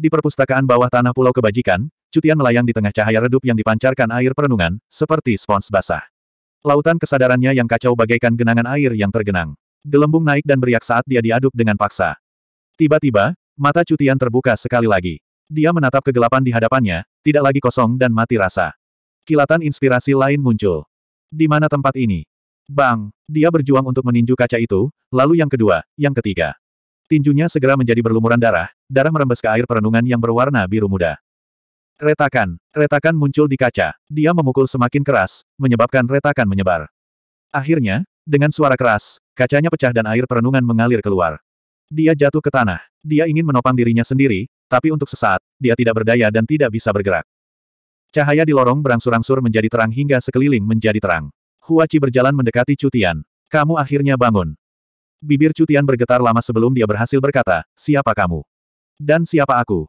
Di perpustakaan bawah tanah Pulau Kebajikan, cutian melayang di tengah cahaya redup yang dipancarkan air perenungan, seperti spons basah. Lautan kesadarannya yang kacau bagaikan genangan air yang tergenang. Gelembung naik dan beriak saat dia diaduk dengan paksa. Tiba-tiba, mata cutian terbuka sekali lagi. Dia menatap kegelapan di hadapannya, tidak lagi kosong dan mati rasa. Kilatan inspirasi lain muncul. Di mana tempat ini? Bang, dia berjuang untuk meninju kaca itu, lalu yang kedua, yang ketiga. Tinjunya segera menjadi berlumuran darah, darah merembes ke air perenungan yang berwarna biru muda. Retakan, retakan muncul di kaca. Dia memukul semakin keras, menyebabkan retakan menyebar. Akhirnya, dengan suara keras, kacanya pecah dan air perenungan mengalir keluar. Dia jatuh ke tanah. Dia ingin menopang dirinya sendiri, tapi untuk sesaat, dia tidak berdaya dan tidak bisa bergerak. Cahaya di lorong berangsur-angsur menjadi terang hingga sekeliling menjadi terang. Huaci berjalan mendekati Cutian. Kamu akhirnya bangun. Bibir Cutian bergetar lama sebelum dia berhasil berkata, siapa kamu? Dan siapa aku?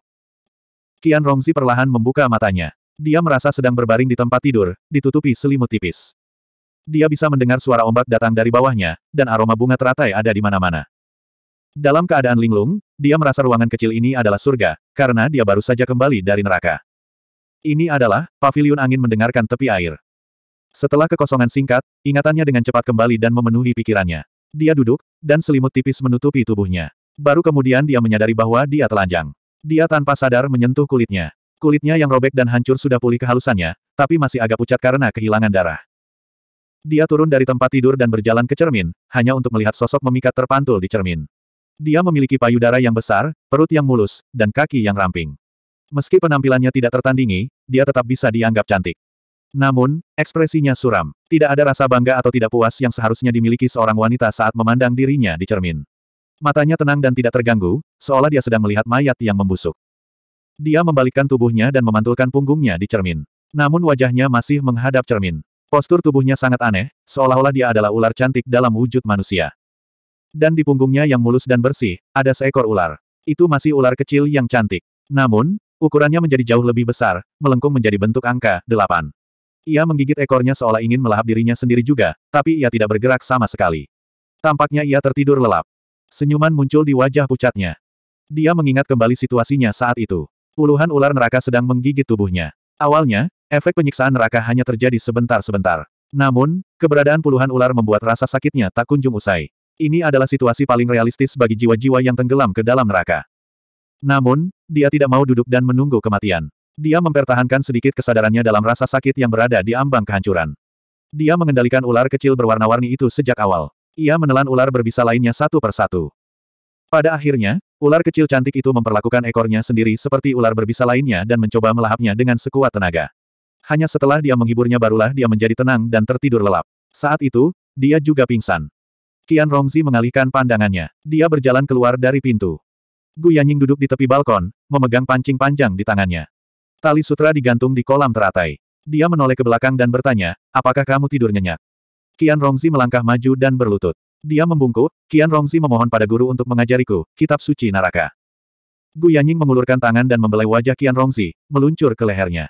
Kian Rongzi perlahan membuka matanya. Dia merasa sedang berbaring di tempat tidur, ditutupi selimut tipis. Dia bisa mendengar suara ombak datang dari bawahnya, dan aroma bunga teratai ada di mana-mana. Dalam keadaan linglung, dia merasa ruangan kecil ini adalah surga, karena dia baru saja kembali dari neraka. Ini adalah, pavilion angin mendengarkan tepi air. Setelah kekosongan singkat, ingatannya dengan cepat kembali dan memenuhi pikirannya. Dia duduk, dan selimut tipis menutupi tubuhnya. Baru kemudian dia menyadari bahwa dia telanjang. Dia tanpa sadar menyentuh kulitnya. Kulitnya yang robek dan hancur sudah pulih kehalusannya, tapi masih agak pucat karena kehilangan darah. Dia turun dari tempat tidur dan berjalan ke cermin, hanya untuk melihat sosok memikat terpantul di cermin. Dia memiliki payudara yang besar, perut yang mulus, dan kaki yang ramping. Meski penampilannya tidak tertandingi, dia tetap bisa dianggap cantik. Namun, ekspresinya suram. Tidak ada rasa bangga atau tidak puas yang seharusnya dimiliki seorang wanita saat memandang dirinya di cermin. Matanya tenang dan tidak terganggu, seolah dia sedang melihat mayat yang membusuk. Dia membalikkan tubuhnya dan memantulkan punggungnya di cermin. Namun wajahnya masih menghadap cermin. Postur tubuhnya sangat aneh, seolah-olah dia adalah ular cantik dalam wujud manusia. Dan di punggungnya yang mulus dan bersih, ada seekor ular. Itu masih ular kecil yang cantik. Namun, ukurannya menjadi jauh lebih besar, melengkung menjadi bentuk angka, delapan. Ia menggigit ekornya seolah ingin melahap dirinya sendiri juga, tapi ia tidak bergerak sama sekali. Tampaknya ia tertidur lelap. Senyuman muncul di wajah pucatnya. Dia mengingat kembali situasinya saat itu. Puluhan ular neraka sedang menggigit tubuhnya. Awalnya, efek penyiksaan neraka hanya terjadi sebentar-sebentar. Namun, keberadaan puluhan ular membuat rasa sakitnya tak kunjung usai. Ini adalah situasi paling realistis bagi jiwa-jiwa yang tenggelam ke dalam neraka. Namun, dia tidak mau duduk dan menunggu kematian. Dia mempertahankan sedikit kesadarannya dalam rasa sakit yang berada di ambang kehancuran. Dia mengendalikan ular kecil berwarna-warni itu sejak awal. Ia menelan ular berbisa lainnya satu per satu. Pada akhirnya, ular kecil cantik itu memperlakukan ekornya sendiri seperti ular berbisa lainnya dan mencoba melahapnya dengan sekuat tenaga. Hanya setelah dia menghiburnya barulah dia menjadi tenang dan tertidur lelap. Saat itu, dia juga pingsan. Qian Rongzi mengalihkan pandangannya. Dia berjalan keluar dari pintu. Gu Yanying duduk di tepi balkon, memegang pancing panjang di tangannya. Tali sutra digantung di kolam teratai. Dia menoleh ke belakang dan bertanya, apakah kamu tidur nyenyak? Kian Rongzi melangkah maju dan berlutut. Dia membungkuk, Kian Rongzi memohon pada guru untuk mengajariku, kitab suci Naraka. Gu Yanying mengulurkan tangan dan membelai wajah Kian Rongzi, meluncur ke lehernya.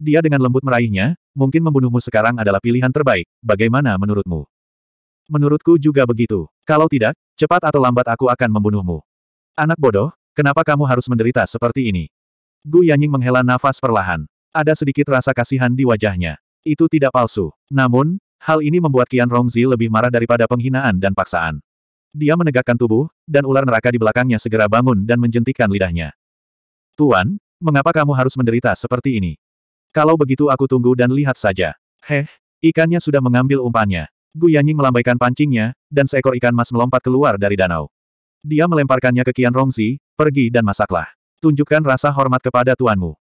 Dia dengan lembut meraihnya, mungkin membunuhmu sekarang adalah pilihan terbaik, bagaimana menurutmu? Menurutku juga begitu. Kalau tidak, cepat atau lambat aku akan membunuhmu. Anak bodoh, kenapa kamu harus menderita seperti ini? Gu Yanying menghela nafas perlahan. Ada sedikit rasa kasihan di wajahnya. Itu tidak palsu. Namun, hal ini membuat Qian Rongzi lebih marah daripada penghinaan dan paksaan. Dia menegakkan tubuh, dan ular neraka di belakangnya segera bangun dan menjentikkan lidahnya. Tuan, mengapa kamu harus menderita seperti ini? Kalau begitu aku tunggu dan lihat saja. Heh, ikannya sudah mengambil umpannya. Gu Yanying melambaikan pancingnya, dan seekor ikan mas melompat keluar dari danau. Dia melemparkannya ke Qian Rongzi, pergi dan masaklah. Tunjukkan rasa hormat kepada tuanmu.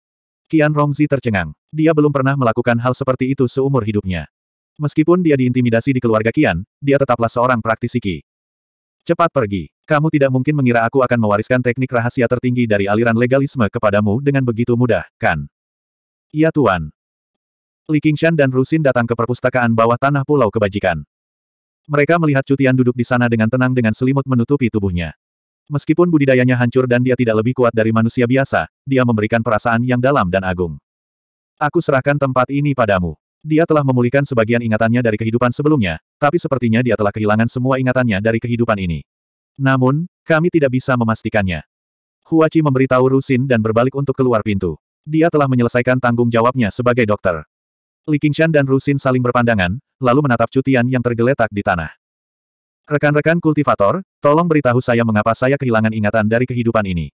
Qian Rongzi tercengang. Dia belum pernah melakukan hal seperti itu seumur hidupnya. Meskipun dia diintimidasi di keluarga Qian, dia tetaplah seorang praktisi Qi. Cepat pergi. Kamu tidak mungkin mengira aku akan mewariskan teknik rahasia tertinggi dari aliran legalisme kepadamu dengan begitu mudah, kan? Iya Tuan. Li Qingshan dan Rusin datang ke perpustakaan bawah tanah Pulau Kebajikan. Mereka melihat Cutian duduk di sana dengan tenang dengan selimut menutupi tubuhnya. Meskipun budidayanya hancur dan dia tidak lebih kuat dari manusia biasa, dia memberikan perasaan yang dalam dan agung. Aku serahkan tempat ini padamu. Dia telah memulihkan sebagian ingatannya dari kehidupan sebelumnya, tapi sepertinya dia telah kehilangan semua ingatannya dari kehidupan ini. Namun, kami tidak bisa memastikannya. Huachi memberitahu Rusin dan berbalik untuk keluar pintu. Dia telah menyelesaikan tanggung jawabnya sebagai dokter. Li Qingshan dan Rusin saling berpandangan, lalu menatap cutian yang tergeletak di tanah. Rekan-rekan kultivator, tolong beritahu saya mengapa saya kehilangan ingatan dari kehidupan ini.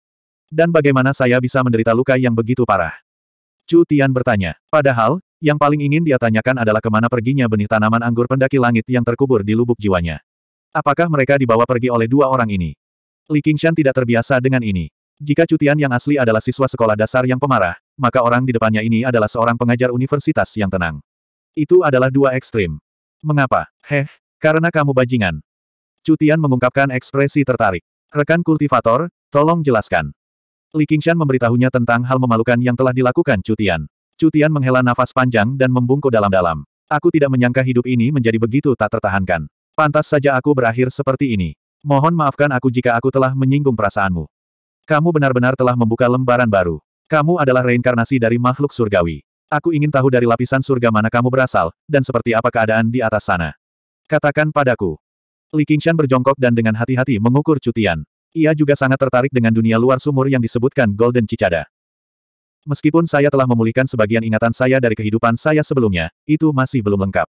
Dan bagaimana saya bisa menderita luka yang begitu parah? Chu Tian bertanya. Padahal, yang paling ingin dia tanyakan adalah kemana perginya benih tanaman anggur pendaki langit yang terkubur di lubuk jiwanya. Apakah mereka dibawa pergi oleh dua orang ini? Li Qingshan tidak terbiasa dengan ini. Jika Chu Tian yang asli adalah siswa sekolah dasar yang pemarah, maka orang di depannya ini adalah seorang pengajar universitas yang tenang. Itu adalah dua ekstrim. Mengapa? Heh, karena kamu bajingan. Cutian mengungkapkan ekspresi tertarik. Rekan kultivator, tolong jelaskan. Li Qingshan memberitahunya tentang hal memalukan yang telah dilakukan Cutian. Cutian menghela nafas panjang dan membungkuk dalam-dalam. Aku tidak menyangka hidup ini menjadi begitu tak tertahankan. Pantas saja aku berakhir seperti ini. Mohon maafkan aku jika aku telah menyinggung perasaanmu. Kamu benar-benar telah membuka lembaran baru. Kamu adalah reinkarnasi dari makhluk surgawi. Aku ingin tahu dari lapisan surga mana kamu berasal, dan seperti apa keadaan di atas sana. Katakan padaku. Li Qingshan berjongkok dan dengan hati-hati mengukur cutian. Ia juga sangat tertarik dengan dunia luar sumur yang disebutkan Golden Cicada. Meskipun saya telah memulihkan sebagian ingatan saya dari kehidupan saya sebelumnya, itu masih belum lengkap.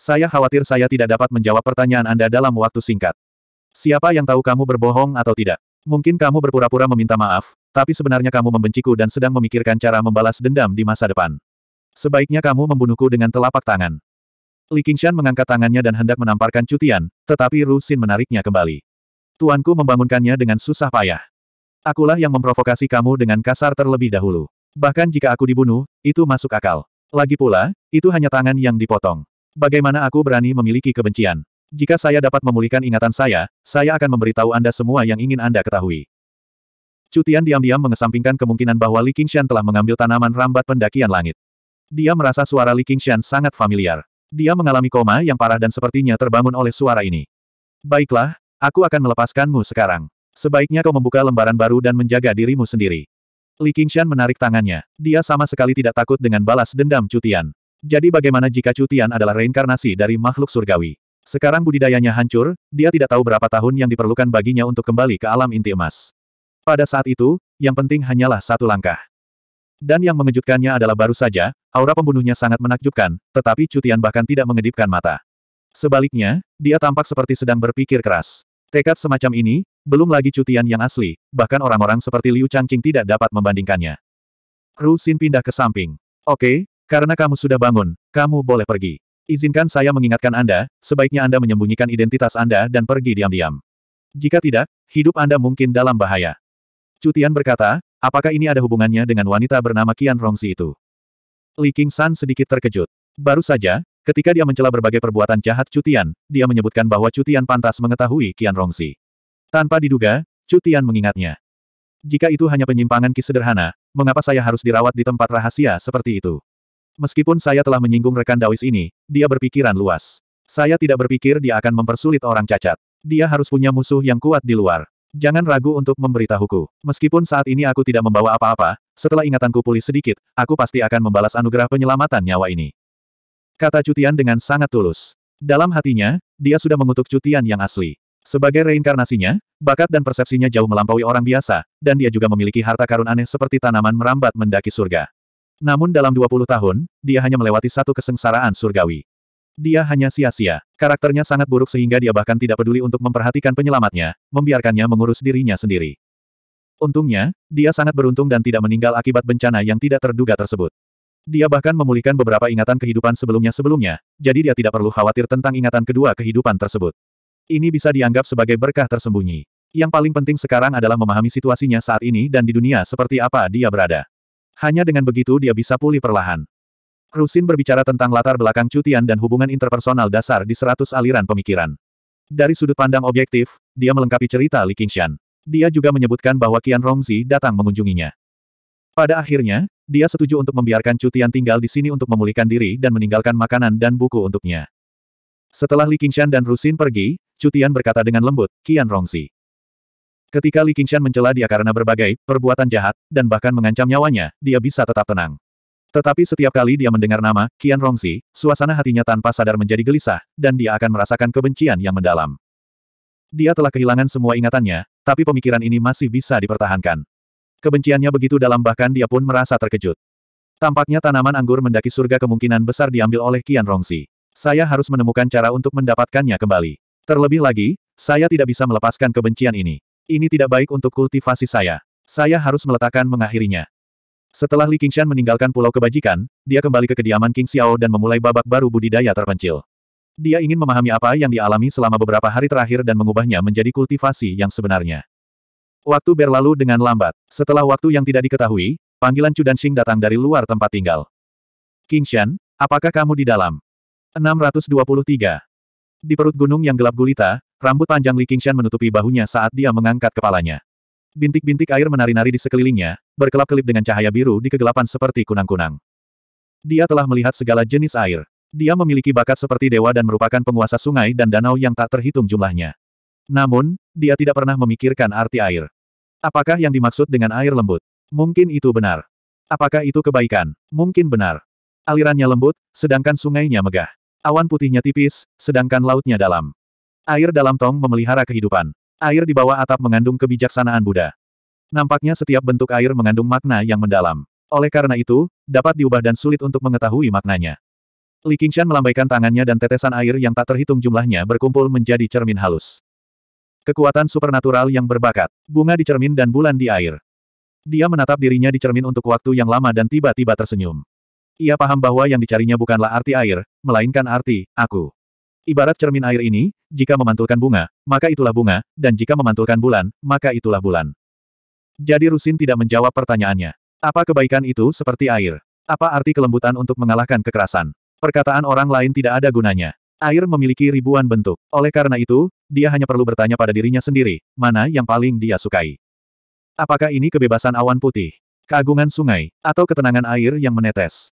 Saya khawatir saya tidak dapat menjawab pertanyaan Anda dalam waktu singkat. Siapa yang tahu kamu berbohong atau tidak? Mungkin kamu berpura-pura meminta maaf, tapi sebenarnya kamu membenciku dan sedang memikirkan cara membalas dendam di masa depan. Sebaiknya kamu membunuhku dengan telapak tangan. Li Qingshan mengangkat tangannya dan hendak menamparkan cutian, tetapi Ru Xin menariknya kembali. Tuanku membangunkannya dengan susah payah. Akulah yang memprovokasi kamu dengan kasar terlebih dahulu. Bahkan jika aku dibunuh, itu masuk akal. Lagi pula, itu hanya tangan yang dipotong. Bagaimana aku berani memiliki kebencian? Jika saya dapat memulihkan ingatan saya, saya akan memberitahu Anda semua yang ingin Anda ketahui. Cutian diam-diam mengesampingkan kemungkinan bahwa Li Qingshan telah mengambil tanaman rambat pendakian langit. Dia merasa suara Li Qingshan sangat familiar. Dia mengalami koma yang parah dan sepertinya terbangun oleh suara ini. Baiklah, aku akan melepaskanmu sekarang. Sebaiknya kau membuka lembaran baru dan menjaga dirimu sendiri. Li Qingshan menarik tangannya. Dia sama sekali tidak takut dengan balas dendam cutian. Jadi bagaimana jika cutian adalah reinkarnasi dari makhluk surgawi? Sekarang budidayanya hancur, dia tidak tahu berapa tahun yang diperlukan baginya untuk kembali ke alam inti emas. Pada saat itu, yang penting hanyalah satu langkah. Dan yang mengejutkannya adalah baru saja, aura pembunuhnya sangat menakjubkan, tetapi Cutian bahkan tidak mengedipkan mata. Sebaliknya, dia tampak seperti sedang berpikir keras. Tekad semacam ini, belum lagi Cutian yang asli, bahkan orang-orang seperti Liu Changqing tidak dapat membandingkannya. Ru Xin pindah ke samping. Oke, karena kamu sudah bangun, kamu boleh pergi. Izinkan saya mengingatkan Anda, sebaiknya Anda menyembunyikan identitas Anda dan pergi diam-diam. Jika tidak, hidup Anda mungkin dalam bahaya. Cutian berkata, Apakah ini ada hubungannya dengan wanita bernama Qian Rongzi itu? Li King San sedikit terkejut. Baru saja, ketika dia mencela berbagai perbuatan jahat Cutian, dia menyebutkan bahwa Cutian pantas mengetahui Qian Rongzi. Tanpa diduga, Cutian mengingatnya. Jika itu hanya penyimpangan kisederhana, sederhana, mengapa saya harus dirawat di tempat rahasia seperti itu? Meskipun saya telah menyinggung rekan Dawis ini, dia berpikiran luas. Saya tidak berpikir dia akan mempersulit orang cacat. Dia harus punya musuh yang kuat di luar. Jangan ragu untuk memberitahuku. Meskipun saat ini aku tidak membawa apa-apa, setelah ingatanku pulih sedikit, aku pasti akan membalas anugerah penyelamatan nyawa ini. Kata Cutian dengan sangat tulus. Dalam hatinya, dia sudah mengutuk Cutian yang asli. Sebagai reinkarnasinya, bakat dan persepsinya jauh melampaui orang biasa, dan dia juga memiliki harta karun aneh seperti tanaman merambat mendaki surga. Namun dalam 20 tahun, dia hanya melewati satu kesengsaraan surgawi. Dia hanya sia-sia. Karakternya sangat buruk sehingga dia bahkan tidak peduli untuk memperhatikan penyelamatnya, membiarkannya mengurus dirinya sendiri. Untungnya, dia sangat beruntung dan tidak meninggal akibat bencana yang tidak terduga tersebut. Dia bahkan memulihkan beberapa ingatan kehidupan sebelumnya-sebelumnya, jadi dia tidak perlu khawatir tentang ingatan kedua kehidupan tersebut. Ini bisa dianggap sebagai berkah tersembunyi. Yang paling penting sekarang adalah memahami situasinya saat ini dan di dunia seperti apa dia berada. Hanya dengan begitu dia bisa pulih perlahan. Rusin berbicara tentang latar belakang cutian dan hubungan interpersonal dasar di seratus aliran pemikiran. Dari sudut pandang objektif, dia melengkapi cerita Li Qingshan. Dia juga menyebutkan bahwa Qian Rongzi datang mengunjunginya. Pada akhirnya, dia setuju untuk membiarkan cutian tinggal di sini untuk memulihkan diri dan meninggalkan makanan dan buku untuknya. Setelah Li Qingshan dan Rusin pergi, cutian berkata dengan lembut, Qian Rongzi. Ketika Li Qingshan mencela dia karena berbagai perbuatan jahat, dan bahkan mengancam nyawanya, dia bisa tetap tenang. Tetapi setiap kali dia mendengar nama, Qian Rongzi, suasana hatinya tanpa sadar menjadi gelisah, dan dia akan merasakan kebencian yang mendalam. Dia telah kehilangan semua ingatannya, tapi pemikiran ini masih bisa dipertahankan. Kebenciannya begitu dalam bahkan dia pun merasa terkejut. Tampaknya tanaman anggur mendaki surga kemungkinan besar diambil oleh Qian Rongzi. Saya harus menemukan cara untuk mendapatkannya kembali. Terlebih lagi, saya tidak bisa melepaskan kebencian ini. Ini tidak baik untuk kultivasi saya. Saya harus meletakkan mengakhirinya. Setelah Li Qingshan meninggalkan Pulau Kebajikan, dia kembali ke kediaman King Xiao dan memulai babak baru budidaya terpencil. Dia ingin memahami apa yang dialami selama beberapa hari terakhir dan mengubahnya menjadi kultivasi yang sebenarnya. Waktu berlalu dengan lambat. Setelah waktu yang tidak diketahui, panggilan Chu Danxing datang dari luar tempat tinggal. Qingshan, apakah kamu di dalam? 623. Di perut gunung yang gelap gulita, rambut panjang Li Qingshan menutupi bahunya saat dia mengangkat kepalanya. Bintik-bintik air menari-nari di sekelilingnya, berkelap-kelip dengan cahaya biru di kegelapan seperti kunang-kunang. Dia telah melihat segala jenis air. Dia memiliki bakat seperti dewa dan merupakan penguasa sungai dan danau yang tak terhitung jumlahnya. Namun, dia tidak pernah memikirkan arti air. Apakah yang dimaksud dengan air lembut? Mungkin itu benar. Apakah itu kebaikan? Mungkin benar. Alirannya lembut, sedangkan sungainya megah. Awan putihnya tipis, sedangkan lautnya dalam. Air dalam tong memelihara kehidupan. Air di bawah atap mengandung kebijaksanaan Buddha. Nampaknya setiap bentuk air mengandung makna yang mendalam. Oleh karena itu, dapat diubah dan sulit untuk mengetahui maknanya. Li Qingshan melambaikan tangannya dan tetesan air yang tak terhitung jumlahnya berkumpul menjadi cermin halus. Kekuatan supernatural yang berbakat, bunga di cermin dan bulan di air. Dia menatap dirinya di cermin untuk waktu yang lama dan tiba-tiba tersenyum. Ia paham bahwa yang dicarinya bukanlah arti air, melainkan arti, aku. Ibarat cermin air ini, jika memantulkan bunga, maka itulah bunga, dan jika memantulkan bulan, maka itulah bulan. Jadi Rusin tidak menjawab pertanyaannya. Apa kebaikan itu seperti air? Apa arti kelembutan untuk mengalahkan kekerasan? Perkataan orang lain tidak ada gunanya. Air memiliki ribuan bentuk. Oleh karena itu, dia hanya perlu bertanya pada dirinya sendiri, mana yang paling dia sukai. Apakah ini kebebasan awan putih? Keagungan sungai, atau ketenangan air yang menetes?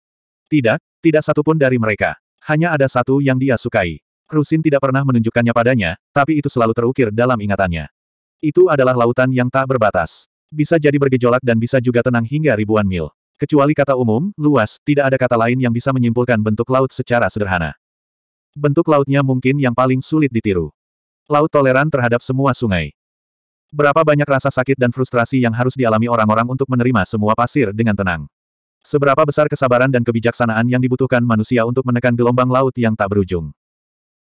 Tidak, tidak satupun dari mereka. Hanya ada satu yang dia sukai. Rusin tidak pernah menunjukkannya padanya, tapi itu selalu terukir dalam ingatannya. Itu adalah lautan yang tak berbatas. Bisa jadi bergejolak dan bisa juga tenang hingga ribuan mil. Kecuali kata umum, luas, tidak ada kata lain yang bisa menyimpulkan bentuk laut secara sederhana. Bentuk lautnya mungkin yang paling sulit ditiru. Laut toleran terhadap semua sungai. Berapa banyak rasa sakit dan frustrasi yang harus dialami orang-orang untuk menerima semua pasir dengan tenang. Seberapa besar kesabaran dan kebijaksanaan yang dibutuhkan manusia untuk menekan gelombang laut yang tak berujung.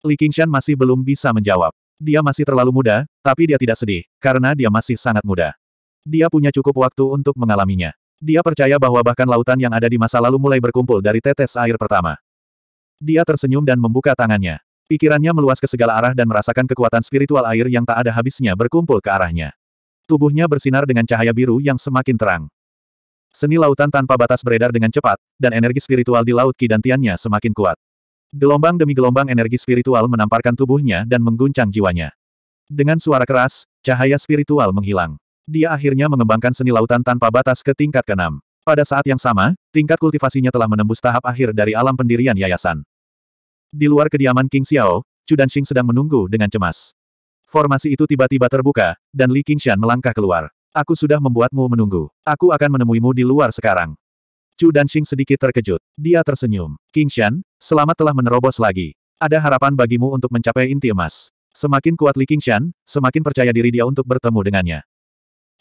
Li Qingshan masih belum bisa menjawab. Dia masih terlalu muda, tapi dia tidak sedih, karena dia masih sangat muda. Dia punya cukup waktu untuk mengalaminya. Dia percaya bahwa bahkan lautan yang ada di masa lalu mulai berkumpul dari tetes air pertama. Dia tersenyum dan membuka tangannya. Pikirannya meluas ke segala arah dan merasakan kekuatan spiritual air yang tak ada habisnya berkumpul ke arahnya. Tubuhnya bersinar dengan cahaya biru yang semakin terang. Seni lautan tanpa batas beredar dengan cepat, dan energi spiritual di Laut Ki Tiannya semakin kuat. Gelombang demi gelombang energi spiritual menamparkan tubuhnya dan mengguncang jiwanya. Dengan suara keras, cahaya spiritual menghilang. Dia akhirnya mengembangkan seni lautan tanpa batas ke tingkat keenam. Pada saat yang sama, tingkat kultivasinya telah menembus tahap akhir dari alam pendirian yayasan. Di luar kediaman King Xiao, Chu Danxing sedang menunggu dengan cemas. Formasi itu tiba-tiba terbuka, dan Li Qingshan melangkah keluar. Aku sudah membuatmu menunggu. Aku akan menemuimu di luar sekarang. Chu Danxing sedikit terkejut. Dia tersenyum. Qingshan, Selamat telah menerobos lagi. Ada harapan bagimu untuk mencapai inti emas. Semakin kuat Li Qingshan, semakin percaya diri dia untuk bertemu dengannya.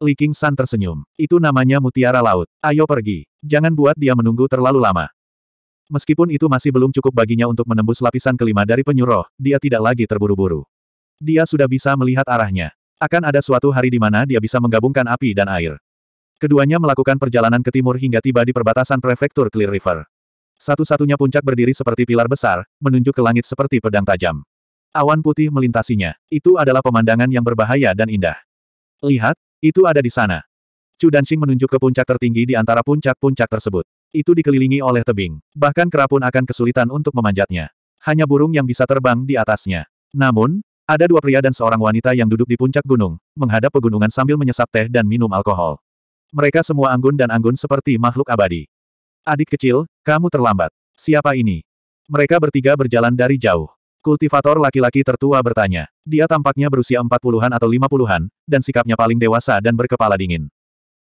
Li Qingshan tersenyum. Itu namanya mutiara laut. Ayo pergi. Jangan buat dia menunggu terlalu lama. Meskipun itu masih belum cukup baginya untuk menembus lapisan kelima dari penyuruh, dia tidak lagi terburu-buru. Dia sudah bisa melihat arahnya. Akan ada suatu hari di mana dia bisa menggabungkan api dan air. Keduanya melakukan perjalanan ke timur hingga tiba di perbatasan prefektur Clear River. Satu-satunya puncak berdiri seperti pilar besar, menunjuk ke langit seperti pedang tajam. Awan putih melintasinya. Itu adalah pemandangan yang berbahaya dan indah. Lihat, itu ada di sana. Chu Danxing menunjuk ke puncak tertinggi di antara puncak-puncak tersebut. Itu dikelilingi oleh tebing. Bahkan kera pun akan kesulitan untuk memanjatnya. Hanya burung yang bisa terbang di atasnya. Namun, ada dua pria dan seorang wanita yang duduk di puncak gunung, menghadap pegunungan sambil menyesap teh dan minum alkohol. Mereka semua anggun dan anggun seperti makhluk abadi. Adik kecil, kamu terlambat. Siapa ini? Mereka bertiga berjalan dari jauh. Kultivator laki-laki tertua bertanya. Dia tampaknya berusia 40-an atau 50-an, dan sikapnya paling dewasa dan berkepala dingin.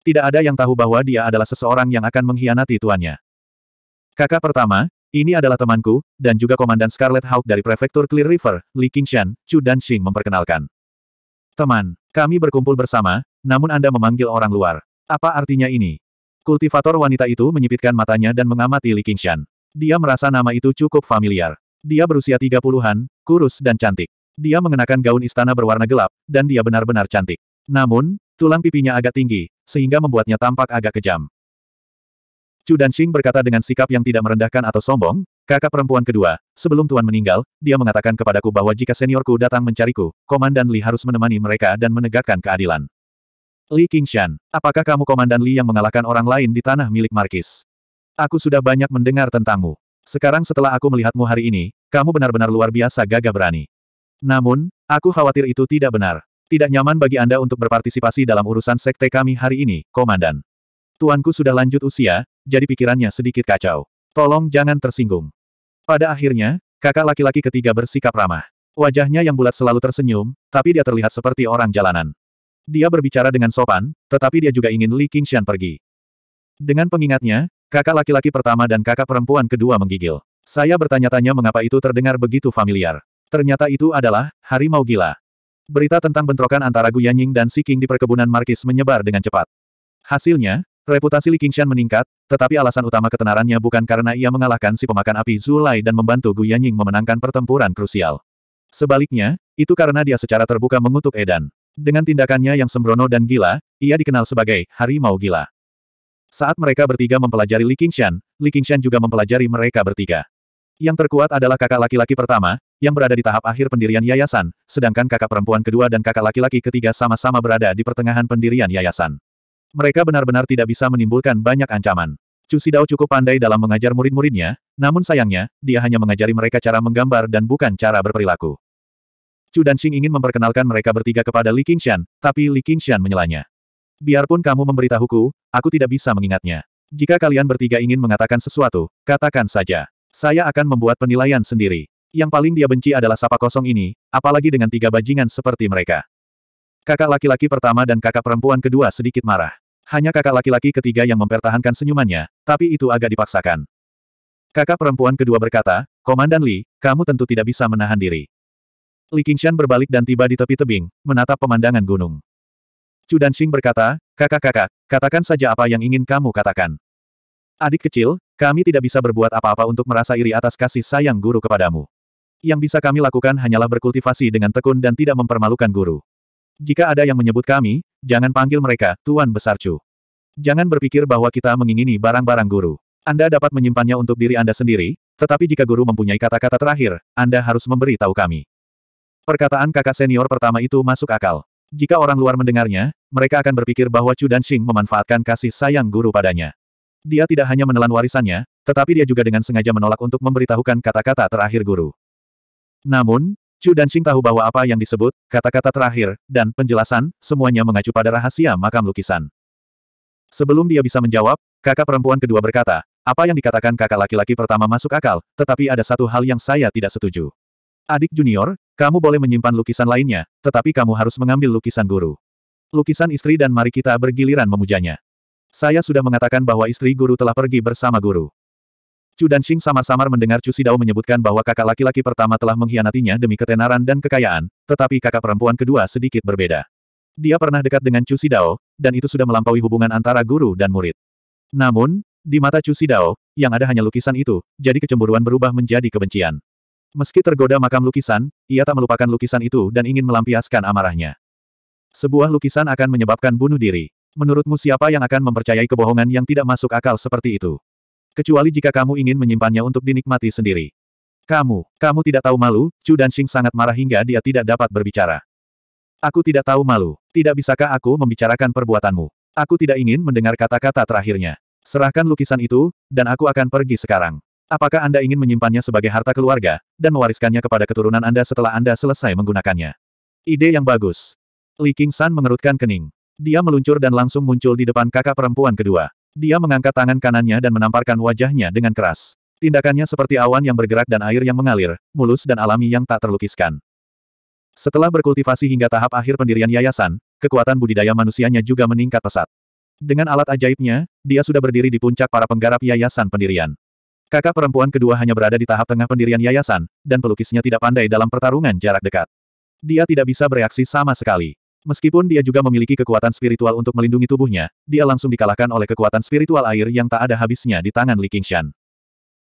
Tidak ada yang tahu bahwa dia adalah seseorang yang akan mengkhianati tuannya. Kakak pertama, ini adalah temanku, dan juga Komandan Scarlet Hawk dari Prefektur Clear River, Li Qingshan, Chu dan memperkenalkan. Teman, kami berkumpul bersama, namun Anda memanggil orang luar. Apa artinya ini? Kultivator wanita itu menyipitkan matanya dan mengamati Li Qingshan. Dia merasa nama itu cukup familiar. Dia berusia tiga puluhan, kurus dan cantik. Dia mengenakan gaun istana berwarna gelap, dan dia benar-benar cantik. Namun, tulang pipinya agak tinggi, sehingga membuatnya tampak agak kejam. Chu Danxing berkata dengan sikap yang tidak merendahkan atau sombong, kakak perempuan kedua, sebelum Tuan meninggal, dia mengatakan kepadaku bahwa jika seniorku datang mencariku, Komandan Li harus menemani mereka dan menegakkan keadilan. Li Qingshan, apakah kamu Komandan Li yang mengalahkan orang lain di tanah milik Markis? Aku sudah banyak mendengar tentangmu. Sekarang setelah aku melihatmu hari ini, kamu benar-benar luar biasa gagah berani. Namun, aku khawatir itu tidak benar. Tidak nyaman bagi Anda untuk berpartisipasi dalam urusan sekte kami hari ini, Komandan. Tuanku sudah lanjut usia, jadi pikirannya sedikit kacau. Tolong jangan tersinggung. Pada akhirnya, kakak laki-laki ketiga bersikap ramah. Wajahnya yang bulat selalu tersenyum, tapi dia terlihat seperti orang jalanan. Dia berbicara dengan sopan, tetapi dia juga ingin Li Qingshan pergi. Dengan pengingatnya, kakak laki-laki pertama dan kakak perempuan kedua menggigil. Saya bertanya-tanya mengapa itu terdengar begitu familiar. Ternyata itu adalah harimau gila. Berita tentang bentrokan antara Gu Yanying dan Si King di perkebunan Markis menyebar dengan cepat. Hasilnya, reputasi Li Qingshan meningkat, tetapi alasan utama ketenarannya bukan karena ia mengalahkan si pemakan api Zulai dan membantu Gu Yanying memenangkan pertempuran krusial. Sebaliknya, itu karena dia secara terbuka mengutuk Edan. Dengan tindakannya yang sembrono dan gila, ia dikenal sebagai harimau gila. Saat mereka bertiga mempelajari Li Qingshan, Li Qingshan juga mempelajari mereka bertiga. Yang terkuat adalah kakak laki-laki pertama, yang berada di tahap akhir pendirian yayasan, sedangkan kakak perempuan kedua dan kakak laki-laki ketiga sama-sama berada di pertengahan pendirian yayasan. Mereka benar-benar tidak bisa menimbulkan banyak ancaman. Chu Sidao cukup pandai dalam mengajar murid-muridnya, namun sayangnya, dia hanya mengajari mereka cara menggambar dan bukan cara berperilaku. Chu dan Xing ingin memperkenalkan mereka bertiga kepada Li Qingshan, tapi Li Qingshan menyelanya. Biarpun kamu memberitahuku, aku tidak bisa mengingatnya. Jika kalian bertiga ingin mengatakan sesuatu, katakan saja. Saya akan membuat penilaian sendiri. Yang paling dia benci adalah sapa kosong ini, apalagi dengan tiga bajingan seperti mereka. Kakak laki-laki pertama dan kakak perempuan kedua sedikit marah. Hanya kakak laki-laki ketiga yang mempertahankan senyumannya, tapi itu agak dipaksakan. Kakak perempuan kedua berkata, Komandan Li, kamu tentu tidak bisa menahan diri. Li Qingshan berbalik dan tiba di tepi tebing, menatap pemandangan gunung. Chu Danxing berkata, kakak-kakak, katakan saja apa yang ingin kamu katakan. Adik kecil, kami tidak bisa berbuat apa-apa untuk merasa iri atas kasih sayang guru kepadamu. Yang bisa kami lakukan hanyalah berkultivasi dengan tekun dan tidak mempermalukan guru. Jika ada yang menyebut kami, jangan panggil mereka, Tuan Besar Chu. Jangan berpikir bahwa kita mengingini barang-barang guru. Anda dapat menyimpannya untuk diri Anda sendiri, tetapi jika guru mempunyai kata-kata terakhir, Anda harus memberi tahu kami. Perkataan kakak senior pertama itu masuk akal. Jika orang luar mendengarnya, mereka akan berpikir bahwa Chu Danxing memanfaatkan kasih sayang guru padanya. Dia tidak hanya menelan warisannya, tetapi dia juga dengan sengaja menolak untuk memberitahukan kata-kata terakhir guru. Namun, Chu Danxing tahu bahwa apa yang disebut, kata-kata terakhir, dan penjelasan, semuanya mengacu pada rahasia makam lukisan. Sebelum dia bisa menjawab, kakak perempuan kedua berkata, apa yang dikatakan kakak laki-laki pertama masuk akal, tetapi ada satu hal yang saya tidak setuju. Adik junior, kamu boleh menyimpan lukisan lainnya, tetapi kamu harus mengambil lukisan guru. Lukisan istri dan mari kita bergiliran memujanya. Saya sudah mengatakan bahwa istri guru telah pergi bersama guru. Chu dan Xing samar-samar mendengar Chu Sidao menyebutkan bahwa kakak laki-laki pertama telah mengkhianatinya demi ketenaran dan kekayaan, tetapi kakak perempuan kedua sedikit berbeda. Dia pernah dekat dengan Chu Sidao, dan itu sudah melampaui hubungan antara guru dan murid. Namun, di mata Chu Sidao, yang ada hanya lukisan itu, jadi kecemburuan berubah menjadi kebencian. Meski tergoda makam lukisan, ia tak melupakan lukisan itu dan ingin melampiaskan amarahnya. Sebuah lukisan akan menyebabkan bunuh diri. Menurutmu siapa yang akan mempercayai kebohongan yang tidak masuk akal seperti itu? Kecuali jika kamu ingin menyimpannya untuk dinikmati sendiri. Kamu, kamu tidak tahu malu, Chu dan Xing sangat marah hingga dia tidak dapat berbicara. Aku tidak tahu malu. Tidak bisakah aku membicarakan perbuatanmu? Aku tidak ingin mendengar kata-kata terakhirnya. Serahkan lukisan itu, dan aku akan pergi sekarang. Apakah Anda ingin menyimpannya sebagai harta keluarga, dan mewariskannya kepada keturunan Anda setelah Anda selesai menggunakannya? Ide yang bagus. Li King San mengerutkan kening. Dia meluncur dan langsung muncul di depan kakak perempuan kedua. Dia mengangkat tangan kanannya dan menamparkan wajahnya dengan keras. Tindakannya seperti awan yang bergerak dan air yang mengalir, mulus dan alami yang tak terlukiskan. Setelah berkultivasi hingga tahap akhir pendirian yayasan, kekuatan budidaya manusianya juga meningkat pesat. Dengan alat ajaibnya, dia sudah berdiri di puncak para penggarap yayasan pendirian. Kakak perempuan kedua hanya berada di tahap tengah pendirian yayasan, dan pelukisnya tidak pandai dalam pertarungan jarak dekat. Dia tidak bisa bereaksi sama sekali. Meskipun dia juga memiliki kekuatan spiritual untuk melindungi tubuhnya, dia langsung dikalahkan oleh kekuatan spiritual air yang tak ada habisnya di tangan Li Qingshan.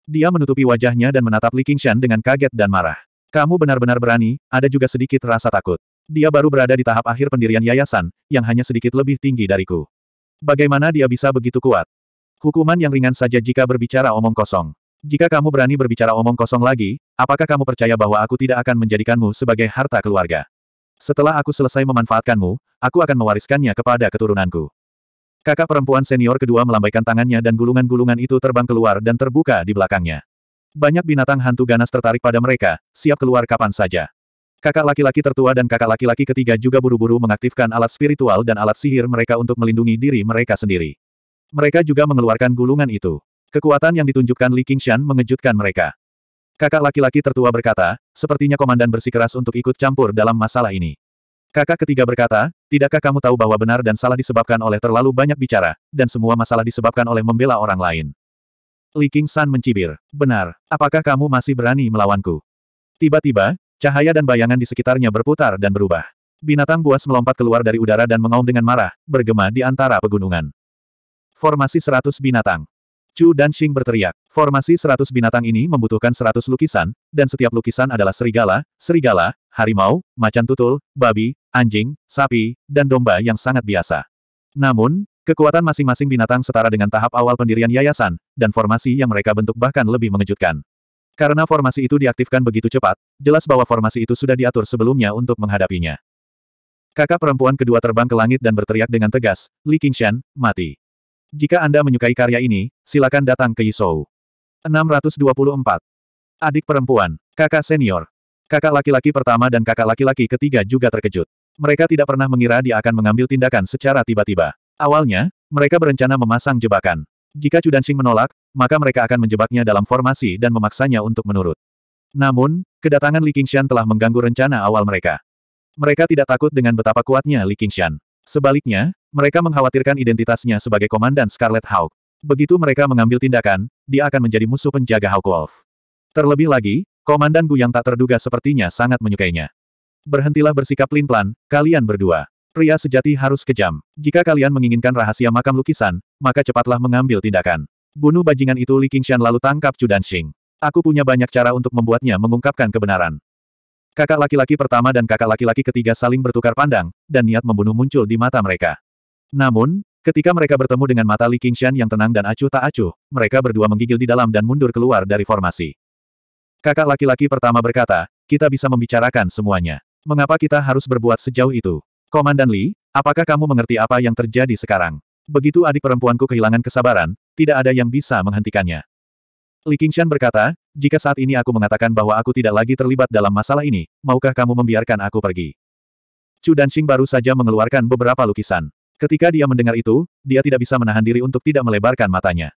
Dia menutupi wajahnya dan menatap Li Qingshan dengan kaget dan marah. Kamu benar-benar berani, ada juga sedikit rasa takut. Dia baru berada di tahap akhir pendirian yayasan, yang hanya sedikit lebih tinggi dariku. Bagaimana dia bisa begitu kuat? Hukuman yang ringan saja jika berbicara omong kosong. Jika kamu berani berbicara omong kosong lagi, apakah kamu percaya bahwa aku tidak akan menjadikanmu sebagai harta keluarga? Setelah aku selesai memanfaatkanmu, aku akan mewariskannya kepada keturunanku. Kakak perempuan senior kedua melambaikan tangannya dan gulungan-gulungan itu terbang keluar dan terbuka di belakangnya. Banyak binatang hantu ganas tertarik pada mereka, siap keluar kapan saja. Kakak laki-laki tertua dan kakak laki-laki ketiga juga buru-buru mengaktifkan alat spiritual dan alat sihir mereka untuk melindungi diri mereka sendiri. Mereka juga mengeluarkan gulungan itu. Kekuatan yang ditunjukkan Li Qingshan mengejutkan mereka. Kakak laki-laki tertua berkata, sepertinya komandan bersikeras untuk ikut campur dalam masalah ini. Kakak ketiga berkata, tidakkah kamu tahu bahwa benar dan salah disebabkan oleh terlalu banyak bicara, dan semua masalah disebabkan oleh membela orang lain. Li Qingshan mencibir. Benar, apakah kamu masih berani melawanku? Tiba-tiba, cahaya dan bayangan di sekitarnya berputar dan berubah. Binatang buas melompat keluar dari udara dan mengaum dengan marah, bergema di antara pegunungan. Formasi 100 binatang. Chu dan Xing berteriak. Formasi 100 binatang ini membutuhkan 100 lukisan, dan setiap lukisan adalah serigala, serigala, harimau, macan tutul, babi, anjing, sapi, dan domba yang sangat biasa. Namun, kekuatan masing-masing binatang setara dengan tahap awal pendirian yayasan, dan formasi yang mereka bentuk bahkan lebih mengejutkan. Karena formasi itu diaktifkan begitu cepat, jelas bahwa formasi itu sudah diatur sebelumnya untuk menghadapinya. Kakak perempuan kedua terbang ke langit dan berteriak dengan tegas, Li Qingshan, mati. Jika Anda menyukai karya ini, silakan datang ke Yisou. 624. Adik perempuan, kakak senior, kakak laki-laki pertama dan kakak laki-laki ketiga juga terkejut. Mereka tidak pernah mengira dia akan mengambil tindakan secara tiba-tiba. Awalnya, mereka berencana memasang jebakan. Jika Chu Danxing menolak, maka mereka akan menjebaknya dalam formasi dan memaksanya untuk menurut. Namun, kedatangan Li Qingxian telah mengganggu rencana awal mereka. Mereka tidak takut dengan betapa kuatnya Li Qingxian. Sebaliknya, mereka mengkhawatirkan identitasnya sebagai Komandan Scarlet Hawk. Begitu mereka mengambil tindakan, dia akan menjadi musuh penjaga Hawk Wolf. Terlebih lagi, Komandan Gu yang tak terduga sepertinya sangat menyukainya. Berhentilah bersikap lin-plan, kalian berdua. Pria sejati harus kejam. Jika kalian menginginkan rahasia makam lukisan, maka cepatlah mengambil tindakan. Bunuh bajingan itu Li Qingshan lalu tangkap Chu Danxing. Aku punya banyak cara untuk membuatnya mengungkapkan kebenaran. Kakak laki-laki pertama dan kakak laki-laki ketiga saling bertukar pandang, dan niat membunuh muncul di mata mereka. Namun, ketika mereka bertemu dengan mata Li Qingshan yang tenang dan acuh tak acuh, mereka berdua menggigil di dalam dan mundur keluar dari formasi. Kakak laki-laki pertama berkata, kita bisa membicarakan semuanya. Mengapa kita harus berbuat sejauh itu? Komandan Li, apakah kamu mengerti apa yang terjadi sekarang? Begitu adik perempuanku kehilangan kesabaran, tidak ada yang bisa menghentikannya. Li Qingshan berkata, jika saat ini aku mengatakan bahwa aku tidak lagi terlibat dalam masalah ini, maukah kamu membiarkan aku pergi? Chu Danxing baru saja mengeluarkan beberapa lukisan. Ketika dia mendengar itu, dia tidak bisa menahan diri untuk tidak melebarkan matanya.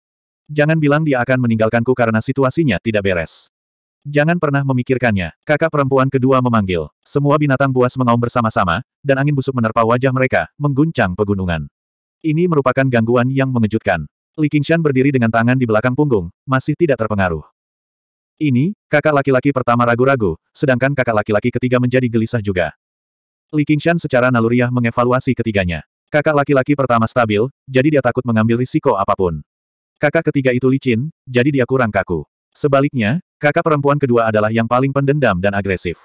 Jangan bilang dia akan meninggalkanku karena situasinya tidak beres. Jangan pernah memikirkannya. Kakak perempuan kedua memanggil. Semua binatang buas mengaum bersama-sama, dan angin busuk menerpa wajah mereka, mengguncang pegunungan. Ini merupakan gangguan yang mengejutkan. Li Qingshan berdiri dengan tangan di belakang punggung, masih tidak terpengaruh. Ini, kakak laki-laki pertama ragu-ragu, sedangkan kakak laki-laki ketiga menjadi gelisah juga. Li Qingshan secara naluriah mengevaluasi ketiganya. Kakak laki-laki pertama stabil, jadi dia takut mengambil risiko apapun. Kakak ketiga itu licin, jadi dia kurang kaku. Sebaliknya, kakak perempuan kedua adalah yang paling pendendam dan agresif.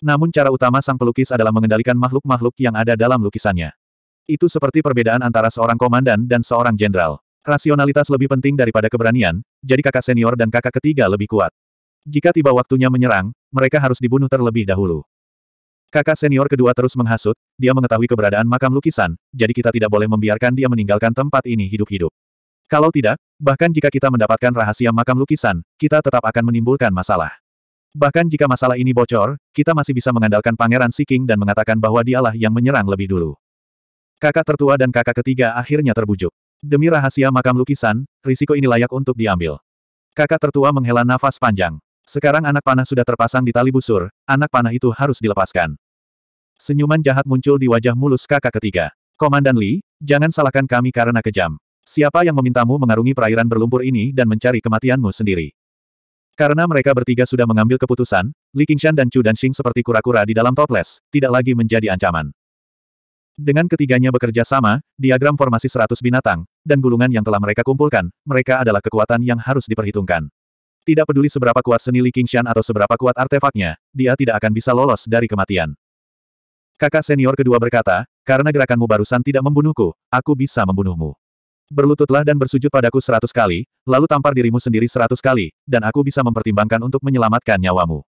Namun cara utama sang pelukis adalah mengendalikan makhluk-makhluk yang ada dalam lukisannya. Itu seperti perbedaan antara seorang komandan dan seorang jenderal. Rasionalitas lebih penting daripada keberanian, jadi kakak senior dan kakak ketiga lebih kuat. Jika tiba waktunya menyerang, mereka harus dibunuh terlebih dahulu. Kakak senior kedua terus menghasut, dia mengetahui keberadaan makam lukisan, jadi kita tidak boleh membiarkan dia meninggalkan tempat ini hidup-hidup. Kalau tidak, bahkan jika kita mendapatkan rahasia makam lukisan, kita tetap akan menimbulkan masalah. Bahkan jika masalah ini bocor, kita masih bisa mengandalkan Pangeran Siking dan mengatakan bahwa dialah yang menyerang lebih dulu. Kakak tertua dan kakak ketiga akhirnya terbujuk. Demi rahasia makam lukisan, risiko ini layak untuk diambil. Kakak tertua menghela nafas panjang. Sekarang anak panah sudah terpasang di tali busur, anak panah itu harus dilepaskan. Senyuman jahat muncul di wajah mulus kakak ketiga. Komandan Li, jangan salahkan kami karena kejam. Siapa yang memintamu mengarungi perairan berlumpur ini dan mencari kematianmu sendiri? Karena mereka bertiga sudah mengambil keputusan, Li Qingshan dan Chu Danxing seperti kura-kura di dalam toples, tidak lagi menjadi ancaman. Dengan ketiganya bekerja sama, diagram formasi 100 binatang, dan gulungan yang telah mereka kumpulkan, mereka adalah kekuatan yang harus diperhitungkan. Tidak peduli seberapa kuat seni Li Qingshan atau seberapa kuat artefaknya, dia tidak akan bisa lolos dari kematian. Kakak senior kedua berkata, karena gerakanmu barusan tidak membunuhku, aku bisa membunuhmu. Berlututlah dan bersujud padaku seratus kali, lalu tampar dirimu sendiri seratus kali, dan aku bisa mempertimbangkan untuk menyelamatkan nyawamu.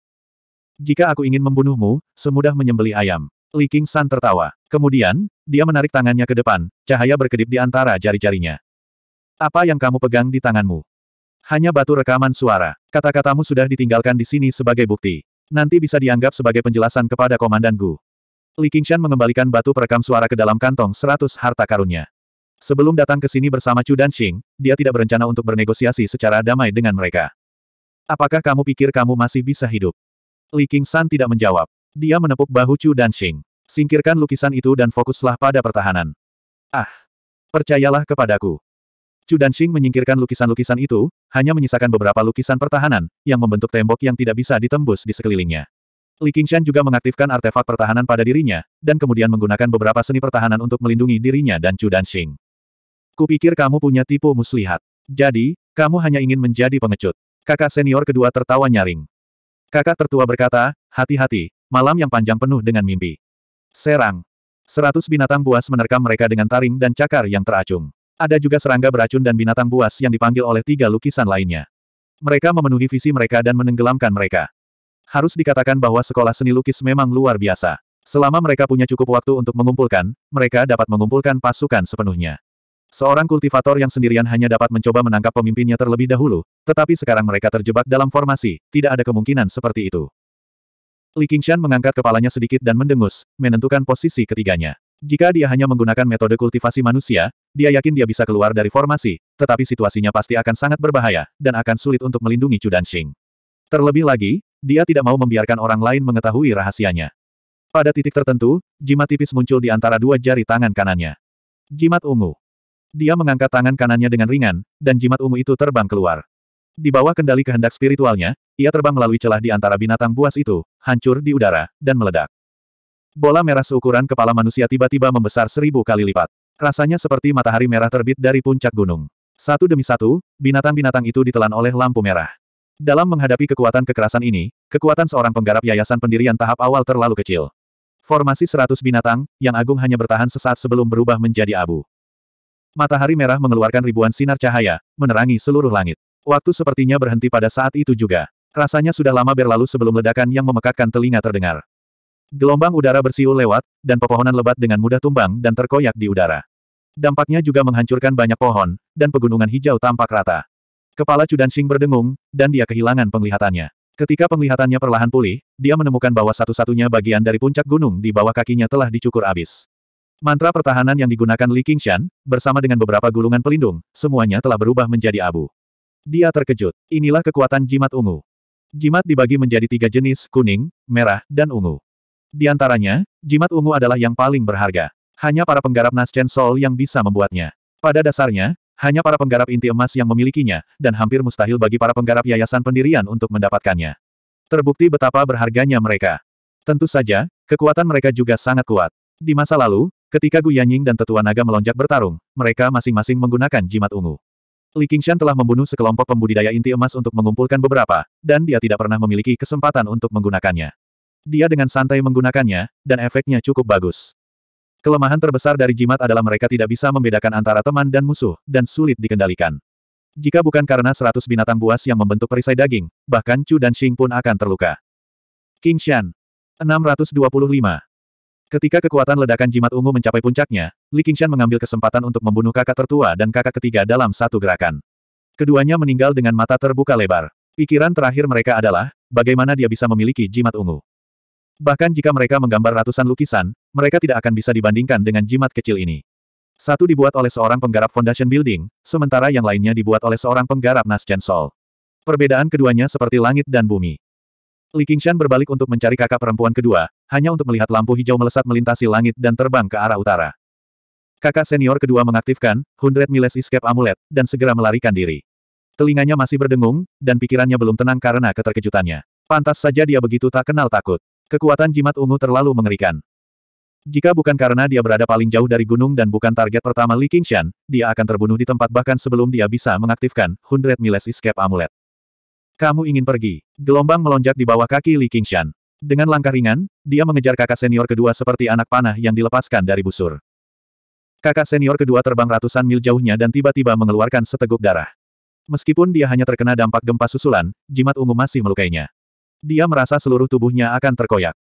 Jika aku ingin membunuhmu, semudah menyembeli ayam. Li San tertawa. Kemudian, dia menarik tangannya ke depan, cahaya berkedip di antara jari-jarinya. Apa yang kamu pegang di tanganmu? Hanya batu rekaman suara. Kata-katamu sudah ditinggalkan di sini sebagai bukti. Nanti bisa dianggap sebagai penjelasan kepada Komandan Gu. Li Qingshan mengembalikan batu perekam suara ke dalam kantong seratus harta karunnya. Sebelum datang ke sini bersama Chu dan Xing, dia tidak berencana untuk bernegosiasi secara damai dengan mereka. Apakah kamu pikir kamu masih bisa hidup? Li Qingshan tidak menjawab. Dia menepuk bahu Chu dan Xing. Singkirkan lukisan itu dan fokuslah pada pertahanan. Ah! Percayalah kepadaku. Chu dan Xing menyingkirkan lukisan-lukisan itu, hanya menyisakan beberapa lukisan pertahanan, yang membentuk tembok yang tidak bisa ditembus di sekelilingnya. Li Qingshan juga mengaktifkan artefak pertahanan pada dirinya, dan kemudian menggunakan beberapa seni pertahanan untuk melindungi dirinya dan Chu Danxing. Kupikir kamu punya tipu muslihat. Jadi, kamu hanya ingin menjadi pengecut. Kakak senior kedua tertawa nyaring. Kakak tertua berkata, hati-hati, malam yang panjang penuh dengan mimpi. Serang. Seratus binatang buas menerkam mereka dengan taring dan cakar yang teracung. Ada juga serangga beracun dan binatang buas yang dipanggil oleh tiga lukisan lainnya. Mereka memenuhi visi mereka dan menenggelamkan mereka. Harus dikatakan bahwa sekolah seni lukis memang luar biasa. Selama mereka punya cukup waktu untuk mengumpulkan, mereka dapat mengumpulkan pasukan sepenuhnya. Seorang kultivator yang sendirian hanya dapat mencoba menangkap pemimpinnya terlebih dahulu, tetapi sekarang mereka terjebak dalam formasi, tidak ada kemungkinan seperti itu. Li Qingshan mengangkat kepalanya sedikit dan mendengus, menentukan posisi ketiganya. Jika dia hanya menggunakan metode kultivasi manusia, dia yakin dia bisa keluar dari formasi, tetapi situasinya pasti akan sangat berbahaya, dan akan sulit untuk melindungi Chu Danxing. Terlebih lagi, dia tidak mau membiarkan orang lain mengetahui rahasianya. Pada titik tertentu, jimat tipis muncul di antara dua jari tangan kanannya. Jimat ungu. Dia mengangkat tangan kanannya dengan ringan, dan jimat ungu itu terbang keluar. Di bawah kendali kehendak spiritualnya, ia terbang melalui celah di antara binatang buas itu, hancur di udara, dan meledak. Bola merah seukuran kepala manusia tiba-tiba membesar seribu kali lipat. Rasanya seperti matahari merah terbit dari puncak gunung. Satu demi satu, binatang-binatang itu ditelan oleh lampu merah. Dalam menghadapi kekuatan kekerasan ini, kekuatan seorang penggarap yayasan pendirian tahap awal terlalu kecil. Formasi seratus binatang, yang agung hanya bertahan sesaat sebelum berubah menjadi abu. Matahari merah mengeluarkan ribuan sinar cahaya, menerangi seluruh langit. Waktu sepertinya berhenti pada saat itu juga. Rasanya sudah lama berlalu sebelum ledakan yang memekakkan telinga terdengar. Gelombang udara bersiul lewat, dan pepohonan lebat dengan mudah tumbang dan terkoyak di udara. Dampaknya juga menghancurkan banyak pohon, dan pegunungan hijau tampak rata. Kepala Cudan berdengung, dan dia kehilangan penglihatannya. Ketika penglihatannya perlahan pulih, dia menemukan bahwa satu-satunya bagian dari puncak gunung di bawah kakinya telah dicukur abis. Mantra pertahanan yang digunakan Li Qingshan, bersama dengan beberapa gulungan pelindung, semuanya telah berubah menjadi abu. Dia terkejut. Inilah kekuatan jimat ungu. Jimat dibagi menjadi tiga jenis, kuning, merah, dan ungu. Di antaranya, jimat ungu adalah yang paling berharga. Hanya para penggarap Nascent Soul yang bisa membuatnya. Pada dasarnya, hanya para penggarap inti emas yang memilikinya, dan hampir mustahil bagi para penggarap yayasan pendirian untuk mendapatkannya. Terbukti betapa berharganya mereka. Tentu saja, kekuatan mereka juga sangat kuat. Di masa lalu, ketika Gu Yanying dan Tetua Naga melonjak bertarung, mereka masing-masing menggunakan jimat ungu. Li Qingshan telah membunuh sekelompok pembudidaya inti emas untuk mengumpulkan beberapa, dan dia tidak pernah memiliki kesempatan untuk menggunakannya. Dia dengan santai menggunakannya, dan efeknya cukup bagus. Kelemahan terbesar dari jimat adalah mereka tidak bisa membedakan antara teman dan musuh, dan sulit dikendalikan. Jika bukan karena seratus binatang buas yang membentuk perisai daging, bahkan Chu dan Xing pun akan terluka. King Shan. 625. Ketika kekuatan ledakan jimat ungu mencapai puncaknya, Li Qingshan mengambil kesempatan untuk membunuh kakak tertua dan kakak ketiga dalam satu gerakan. Keduanya meninggal dengan mata terbuka lebar. Pikiran terakhir mereka adalah, bagaimana dia bisa memiliki jimat ungu. Bahkan jika mereka menggambar ratusan lukisan, mereka tidak akan bisa dibandingkan dengan jimat kecil ini. Satu dibuat oleh seorang penggarap Foundation Building, sementara yang lainnya dibuat oleh seorang penggarap Nasjen Sol. Perbedaan keduanya seperti langit dan bumi. Li Qingshan berbalik untuk mencari kakak perempuan kedua, hanya untuk melihat lampu hijau melesat melintasi langit dan terbang ke arah utara. Kakak senior kedua mengaktifkan Hundred Miles Escape Amulet dan segera melarikan diri. Telinganya masih berdengung, dan pikirannya belum tenang karena keterkejutannya. Pantas saja dia begitu tak kenal takut. Kekuatan jimat ungu terlalu mengerikan. Jika bukan karena dia berada paling jauh dari gunung dan bukan target pertama Li Qingshan, dia akan terbunuh di tempat bahkan sebelum dia bisa mengaktifkan Hundred Miles Escape Amulet. Kamu ingin pergi. Gelombang melonjak di bawah kaki Li Qingshan. Dengan langkah ringan, dia mengejar kakak senior kedua seperti anak panah yang dilepaskan dari busur. Kakak senior kedua terbang ratusan mil jauhnya dan tiba-tiba mengeluarkan seteguk darah. Meskipun dia hanya terkena dampak gempa susulan, jimat ungu masih melukainya. Dia merasa seluruh tubuhnya akan terkoyak.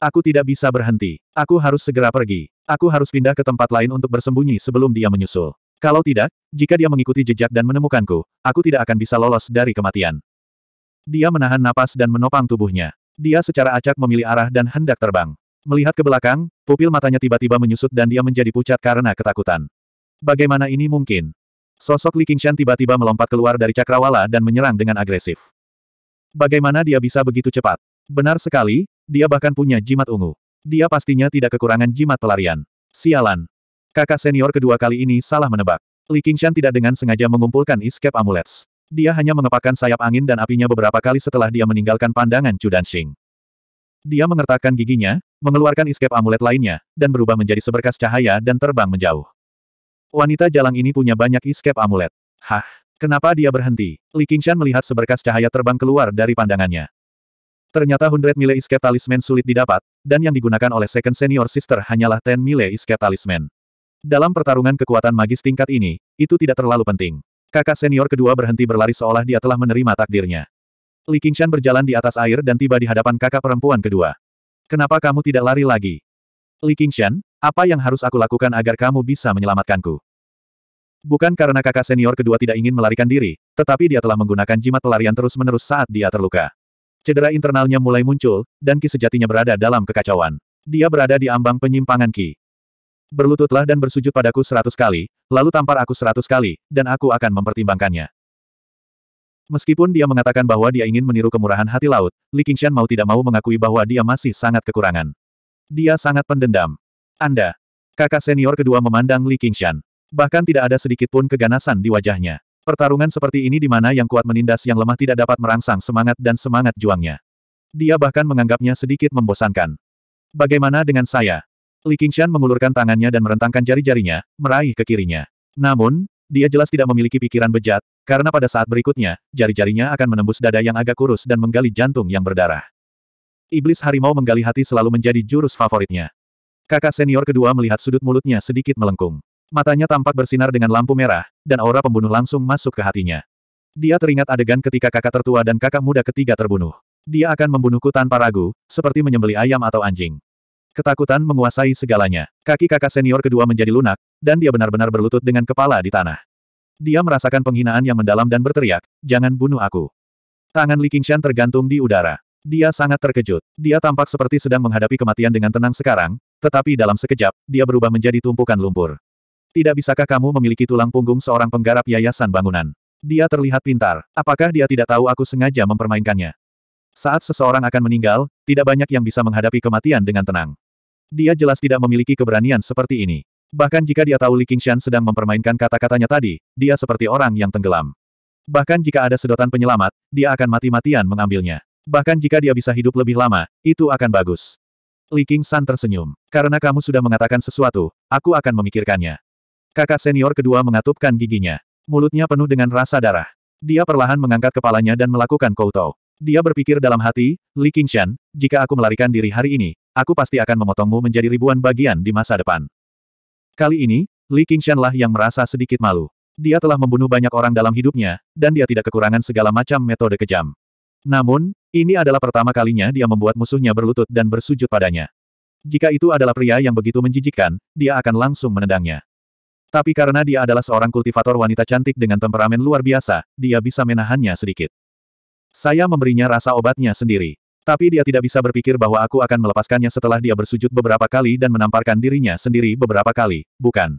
Aku tidak bisa berhenti. Aku harus segera pergi. Aku harus pindah ke tempat lain untuk bersembunyi sebelum dia menyusul. Kalau tidak, jika dia mengikuti jejak dan menemukanku, aku tidak akan bisa lolos dari kematian. Dia menahan napas dan menopang tubuhnya. Dia secara acak memilih arah dan hendak terbang. Melihat ke belakang, pupil matanya tiba-tiba menyusut dan dia menjadi pucat karena ketakutan. Bagaimana ini mungkin? Sosok Li Qingshan tiba-tiba melompat keluar dari cakrawala dan menyerang dengan agresif. Bagaimana dia bisa begitu cepat? Benar sekali, dia bahkan punya jimat ungu. Dia pastinya tidak kekurangan jimat pelarian. Sialan. Kakak senior kedua kali ini salah menebak. Li Qingshan tidak dengan sengaja mengumpulkan escape amulets. Dia hanya mengepakkan sayap angin dan apinya beberapa kali setelah dia meninggalkan pandangan Chu Danxing. Dia mengertakkan giginya, mengeluarkan escape amulet lainnya, dan berubah menjadi seberkas cahaya dan terbang menjauh. Wanita jalang ini punya banyak escape amulet. Hah. Kenapa dia berhenti? Li Qingshan melihat seberkas cahaya terbang keluar dari pandangannya. Ternyata Hundred Mile Escape Talisman sulit didapat, dan yang digunakan oleh Second Senior Sister hanyalah Ten Mile Escape Talisman. Dalam pertarungan kekuatan magis tingkat ini, itu tidak terlalu penting. Kakak senior kedua berhenti berlari seolah dia telah menerima takdirnya. Li Qingshan berjalan di atas air dan tiba di hadapan kakak perempuan kedua. Kenapa kamu tidak lari lagi? Li Qingshan, apa yang harus aku lakukan agar kamu bisa menyelamatkanku? Bukan karena kakak senior kedua tidak ingin melarikan diri, tetapi dia telah menggunakan jimat pelarian terus-menerus saat dia terluka. Cedera internalnya mulai muncul, dan Ki sejatinya berada dalam kekacauan. Dia berada di ambang penyimpangan Ki. Berlututlah dan bersujud padaku seratus kali, lalu tampar aku seratus kali, dan aku akan mempertimbangkannya. Meskipun dia mengatakan bahwa dia ingin meniru kemurahan hati laut, Li Qingshan mau tidak mau mengakui bahwa dia masih sangat kekurangan. Dia sangat pendendam. Anda. Kakak senior kedua memandang Li Qingshan. Bahkan tidak ada sedikit pun keganasan di wajahnya. Pertarungan seperti ini di mana yang kuat menindas yang lemah tidak dapat merangsang semangat dan semangat juangnya. Dia bahkan menganggapnya sedikit membosankan. Bagaimana dengan saya? Li Qingshan mengulurkan tangannya dan merentangkan jari-jarinya, meraih ke kirinya. Namun, dia jelas tidak memiliki pikiran bejat, karena pada saat berikutnya, jari-jarinya akan menembus dada yang agak kurus dan menggali jantung yang berdarah. Iblis harimau menggali hati selalu menjadi jurus favoritnya. Kakak senior kedua melihat sudut mulutnya sedikit melengkung. Matanya tampak bersinar dengan lampu merah, dan aura pembunuh langsung masuk ke hatinya. Dia teringat adegan ketika kakak tertua dan kakak muda ketiga terbunuh. Dia akan membunuhku tanpa ragu, seperti menyembeli ayam atau anjing. Ketakutan menguasai segalanya. Kaki kakak senior kedua menjadi lunak, dan dia benar-benar berlutut dengan kepala di tanah. Dia merasakan penghinaan yang mendalam dan berteriak, jangan bunuh aku. Tangan Li Qingshan tergantung di udara. Dia sangat terkejut. Dia tampak seperti sedang menghadapi kematian dengan tenang sekarang, tetapi dalam sekejap, dia berubah menjadi tumpukan lumpur. Tidak bisakah kamu memiliki tulang punggung seorang penggarap yayasan bangunan? Dia terlihat pintar. Apakah dia tidak tahu aku sengaja mempermainkannya? Saat seseorang akan meninggal, tidak banyak yang bisa menghadapi kematian dengan tenang. Dia jelas tidak memiliki keberanian seperti ini. Bahkan jika dia tahu Li Qingshan sedang mempermainkan kata-katanya tadi, dia seperti orang yang tenggelam. Bahkan jika ada sedotan penyelamat, dia akan mati-matian mengambilnya. Bahkan jika dia bisa hidup lebih lama, itu akan bagus. Li Qingshan tersenyum. Karena kamu sudah mengatakan sesuatu, aku akan memikirkannya. Kakak senior kedua mengatupkan giginya. Mulutnya penuh dengan rasa darah. Dia perlahan mengangkat kepalanya dan melakukan koutou. Dia berpikir dalam hati, Li Qingshan, jika aku melarikan diri hari ini, aku pasti akan memotongmu menjadi ribuan bagian di masa depan. Kali ini, Li Qingshan lah yang merasa sedikit malu. Dia telah membunuh banyak orang dalam hidupnya, dan dia tidak kekurangan segala macam metode kejam. Namun, ini adalah pertama kalinya dia membuat musuhnya berlutut dan bersujud padanya. Jika itu adalah pria yang begitu menjijikkan, dia akan langsung menendangnya. Tapi karena dia adalah seorang kultivator wanita cantik dengan temperamen luar biasa, dia bisa menahannya sedikit. Saya memberinya rasa obatnya sendiri. Tapi dia tidak bisa berpikir bahwa aku akan melepaskannya setelah dia bersujud beberapa kali dan menamparkan dirinya sendiri beberapa kali, bukan?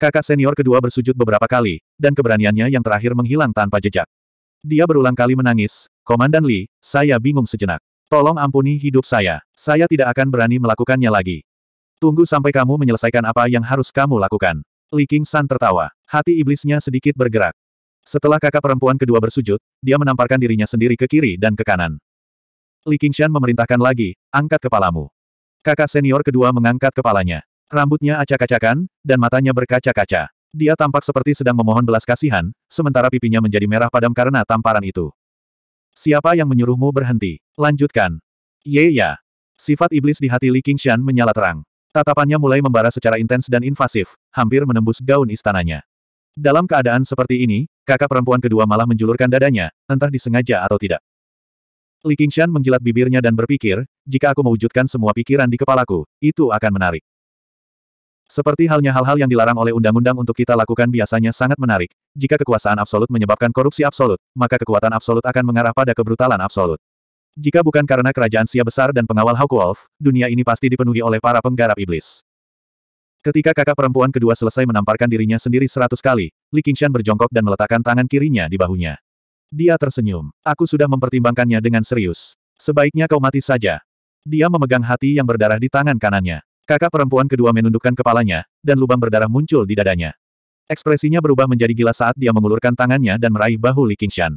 Kakak senior kedua bersujud beberapa kali, dan keberaniannya yang terakhir menghilang tanpa jejak. Dia berulang kali menangis, Komandan Li, saya bingung sejenak. Tolong ampuni hidup saya. Saya tidak akan berani melakukannya lagi. Tunggu sampai kamu menyelesaikan apa yang harus kamu lakukan. Li King San tertawa. Hati iblisnya sedikit bergerak. Setelah kakak perempuan kedua bersujud, dia menamparkan dirinya sendiri ke kiri dan ke kanan. Li Qingshan memerintahkan lagi, angkat kepalamu. Kakak senior kedua mengangkat kepalanya. Rambutnya acak-acakan, dan matanya berkaca-kaca. Dia tampak seperti sedang memohon belas kasihan, sementara pipinya menjadi merah padam karena tamparan itu. Siapa yang menyuruhmu berhenti? Lanjutkan. Ye ya. Sifat iblis di hati Li Qingshan menyala terang. Tatapannya mulai membara secara intens dan invasif, hampir menembus gaun istananya. Dalam keadaan seperti ini, kakak perempuan kedua malah menjulurkan dadanya, entah disengaja atau tidak. Li Qingshan menjilat bibirnya dan berpikir, jika aku mewujudkan semua pikiran di kepalaku, itu akan menarik. Seperti halnya hal-hal yang dilarang oleh undang-undang untuk kita lakukan biasanya sangat menarik. Jika kekuasaan absolut menyebabkan korupsi absolut, maka kekuatan absolut akan mengarah pada kebrutalan absolut. Jika bukan karena kerajaan Sia besar dan pengawal Hawk Wolf, dunia ini pasti dipenuhi oleh para penggarap iblis. Ketika kakak perempuan kedua selesai menamparkan dirinya sendiri seratus kali, Li Qingshan berjongkok dan meletakkan tangan kirinya di bahunya. Dia tersenyum. Aku sudah mempertimbangkannya dengan serius. Sebaiknya kau mati saja. Dia memegang hati yang berdarah di tangan kanannya. Kakak perempuan kedua menundukkan kepalanya, dan lubang berdarah muncul di dadanya. Ekspresinya berubah menjadi gila saat dia mengulurkan tangannya dan meraih bahu Li Qingshan.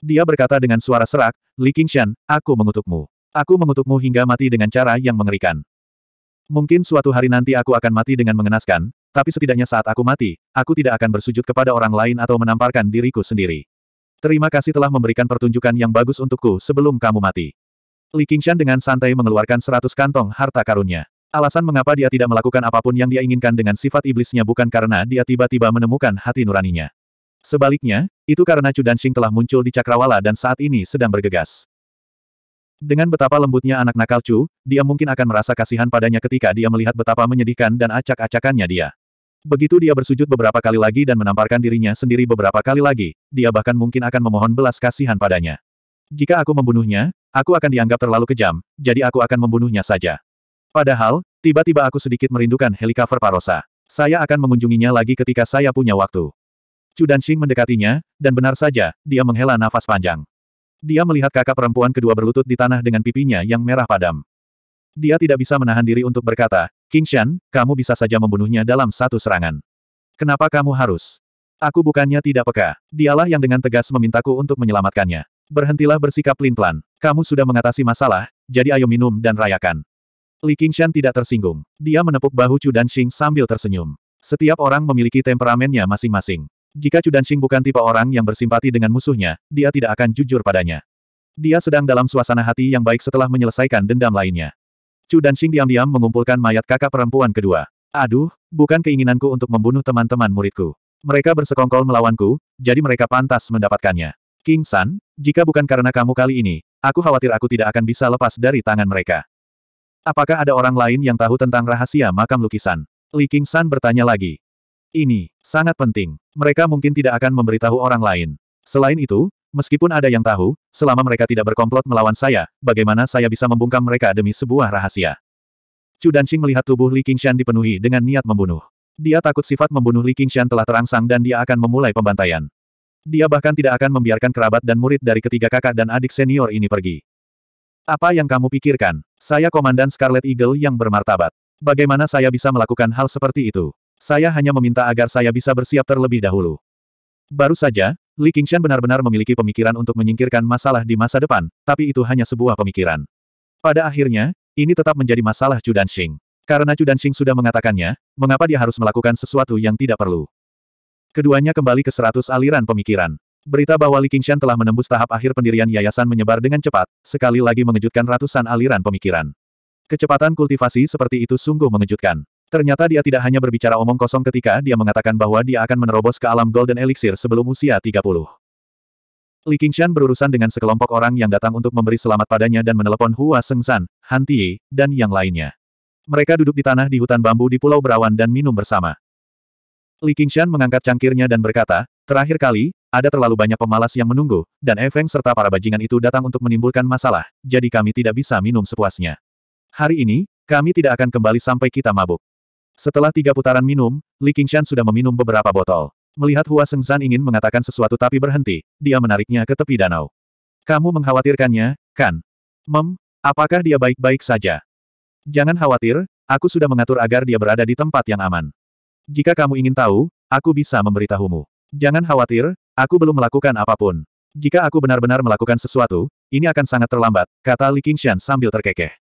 Dia berkata dengan suara serak, Li Qingshan, aku mengutukmu. Aku mengutukmu hingga mati dengan cara yang mengerikan. Mungkin suatu hari nanti aku akan mati dengan mengenaskan, tapi setidaknya saat aku mati, aku tidak akan bersujud kepada orang lain atau menamparkan diriku sendiri. Terima kasih telah memberikan pertunjukan yang bagus untukku sebelum kamu mati. Li Qingshan dengan santai mengeluarkan seratus kantong harta karunnya. Alasan mengapa dia tidak melakukan apapun yang dia inginkan dengan sifat iblisnya bukan karena dia tiba-tiba menemukan hati nuraninya. Sebaliknya, itu karena Chu Danxing telah muncul di Cakrawala dan saat ini sedang bergegas. Dengan betapa lembutnya anak nakal Chu, dia mungkin akan merasa kasihan padanya ketika dia melihat betapa menyedihkan dan acak-acakannya dia. Begitu dia bersujud beberapa kali lagi dan menamparkan dirinya sendiri beberapa kali lagi, dia bahkan mungkin akan memohon belas kasihan padanya. Jika aku membunuhnya, aku akan dianggap terlalu kejam, jadi aku akan membunuhnya saja. Padahal, tiba-tiba aku sedikit merindukan helikopter Parosa. Saya akan mengunjunginya lagi ketika saya punya waktu. Chu Danxing mendekatinya, dan benar saja, dia menghela nafas panjang. Dia melihat kakak perempuan kedua berlutut di tanah dengan pipinya yang merah padam. Dia tidak bisa menahan diri untuk berkata, King Shan, kamu bisa saja membunuhnya dalam satu serangan. Kenapa kamu harus? Aku bukannya tidak peka. Dialah yang dengan tegas memintaku untuk menyelamatkannya. Berhentilah bersikap pelin-pelan, Kamu sudah mengatasi masalah, jadi ayo minum dan rayakan. Li King Qingshan tidak tersinggung. Dia menepuk bahu Chu Danxing sambil tersenyum. Setiap orang memiliki temperamennya masing-masing. Jika Chudanshing bukan tipe orang yang bersimpati dengan musuhnya, dia tidak akan jujur padanya. Dia sedang dalam suasana hati yang baik setelah menyelesaikan dendam lainnya. Chu Cudanxing diam-diam mengumpulkan mayat kakak perempuan kedua. Aduh, bukan keinginanku untuk membunuh teman-teman muridku. Mereka bersekongkol melawanku, jadi mereka pantas mendapatkannya. King San, jika bukan karena kamu kali ini, aku khawatir aku tidak akan bisa lepas dari tangan mereka. Apakah ada orang lain yang tahu tentang rahasia makam lukisan? Li King San bertanya lagi. Ini sangat penting. Mereka mungkin tidak akan memberitahu orang lain. Selain itu, meskipun ada yang tahu, selama mereka tidak berkomplot melawan saya, bagaimana saya bisa membungkam mereka demi sebuah rahasia? Chu Danxing melihat tubuh Li Qingshan dipenuhi dengan niat membunuh. Dia takut sifat membunuh Li Qingshan telah terangsang dan dia akan memulai pembantaian. Dia bahkan tidak akan membiarkan kerabat dan murid dari ketiga kakak dan adik senior ini pergi. Apa yang kamu pikirkan? Saya komandan Scarlet Eagle yang bermartabat. Bagaimana saya bisa melakukan hal seperti itu? Saya hanya meminta agar saya bisa bersiap terlebih dahulu. Baru saja, Li Qingshan benar-benar memiliki pemikiran untuk menyingkirkan masalah di masa depan, tapi itu hanya sebuah pemikiran. Pada akhirnya, ini tetap menjadi masalah Chu Danxing. Karena Chu Danxing sudah mengatakannya, mengapa dia harus melakukan sesuatu yang tidak perlu? Keduanya kembali ke seratus aliran pemikiran. Berita bahwa Li Qingshan telah menembus tahap akhir pendirian yayasan menyebar dengan cepat, sekali lagi mengejutkan ratusan aliran pemikiran. Kecepatan kultivasi seperti itu sungguh mengejutkan. Ternyata dia tidak hanya berbicara omong kosong ketika dia mengatakan bahwa dia akan menerobos ke alam Golden Elixir sebelum usia 30. Li Qingshan berurusan dengan sekelompok orang yang datang untuk memberi selamat padanya dan menelepon Hua Sengsan, Han Tie, dan yang lainnya. Mereka duduk di tanah di hutan bambu di Pulau Berawan dan minum bersama. Li Qingshan mengangkat cangkirnya dan berkata, terakhir kali, ada terlalu banyak pemalas yang menunggu, dan Efeng serta para bajingan itu datang untuk menimbulkan masalah, jadi kami tidak bisa minum sepuasnya. Hari ini, kami tidak akan kembali sampai kita mabuk. Setelah tiga putaran minum, Li Qingshan sudah meminum beberapa botol. Melihat Hua Sengzan ingin mengatakan sesuatu tapi berhenti, dia menariknya ke tepi danau. Kamu mengkhawatirkannya, kan? Mem, apakah dia baik-baik saja? Jangan khawatir, aku sudah mengatur agar dia berada di tempat yang aman. Jika kamu ingin tahu, aku bisa memberitahumu. Jangan khawatir, aku belum melakukan apapun. Jika aku benar-benar melakukan sesuatu, ini akan sangat terlambat, kata Li Qingshan sambil terkekeh.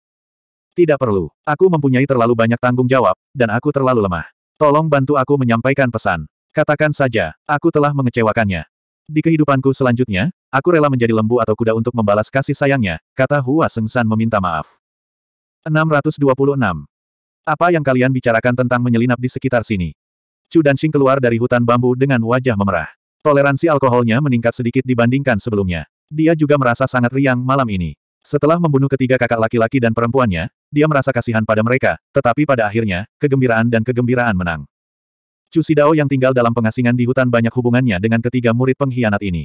Tidak perlu. Aku mempunyai terlalu banyak tanggung jawab, dan aku terlalu lemah. Tolong bantu aku menyampaikan pesan. Katakan saja, aku telah mengecewakannya. Di kehidupanku selanjutnya, aku rela menjadi lembu atau kuda untuk membalas kasih sayangnya, kata Hua Sengsan meminta maaf. 626. Apa yang kalian bicarakan tentang menyelinap di sekitar sini? Chu Danxing keluar dari hutan bambu dengan wajah memerah. Toleransi alkoholnya meningkat sedikit dibandingkan sebelumnya. Dia juga merasa sangat riang malam ini. Setelah membunuh ketiga kakak laki-laki dan perempuannya, dia merasa kasihan pada mereka, tetapi pada akhirnya, kegembiraan dan kegembiraan menang. Chu Sidao yang tinggal dalam pengasingan di hutan banyak hubungannya dengan ketiga murid pengkhianat ini.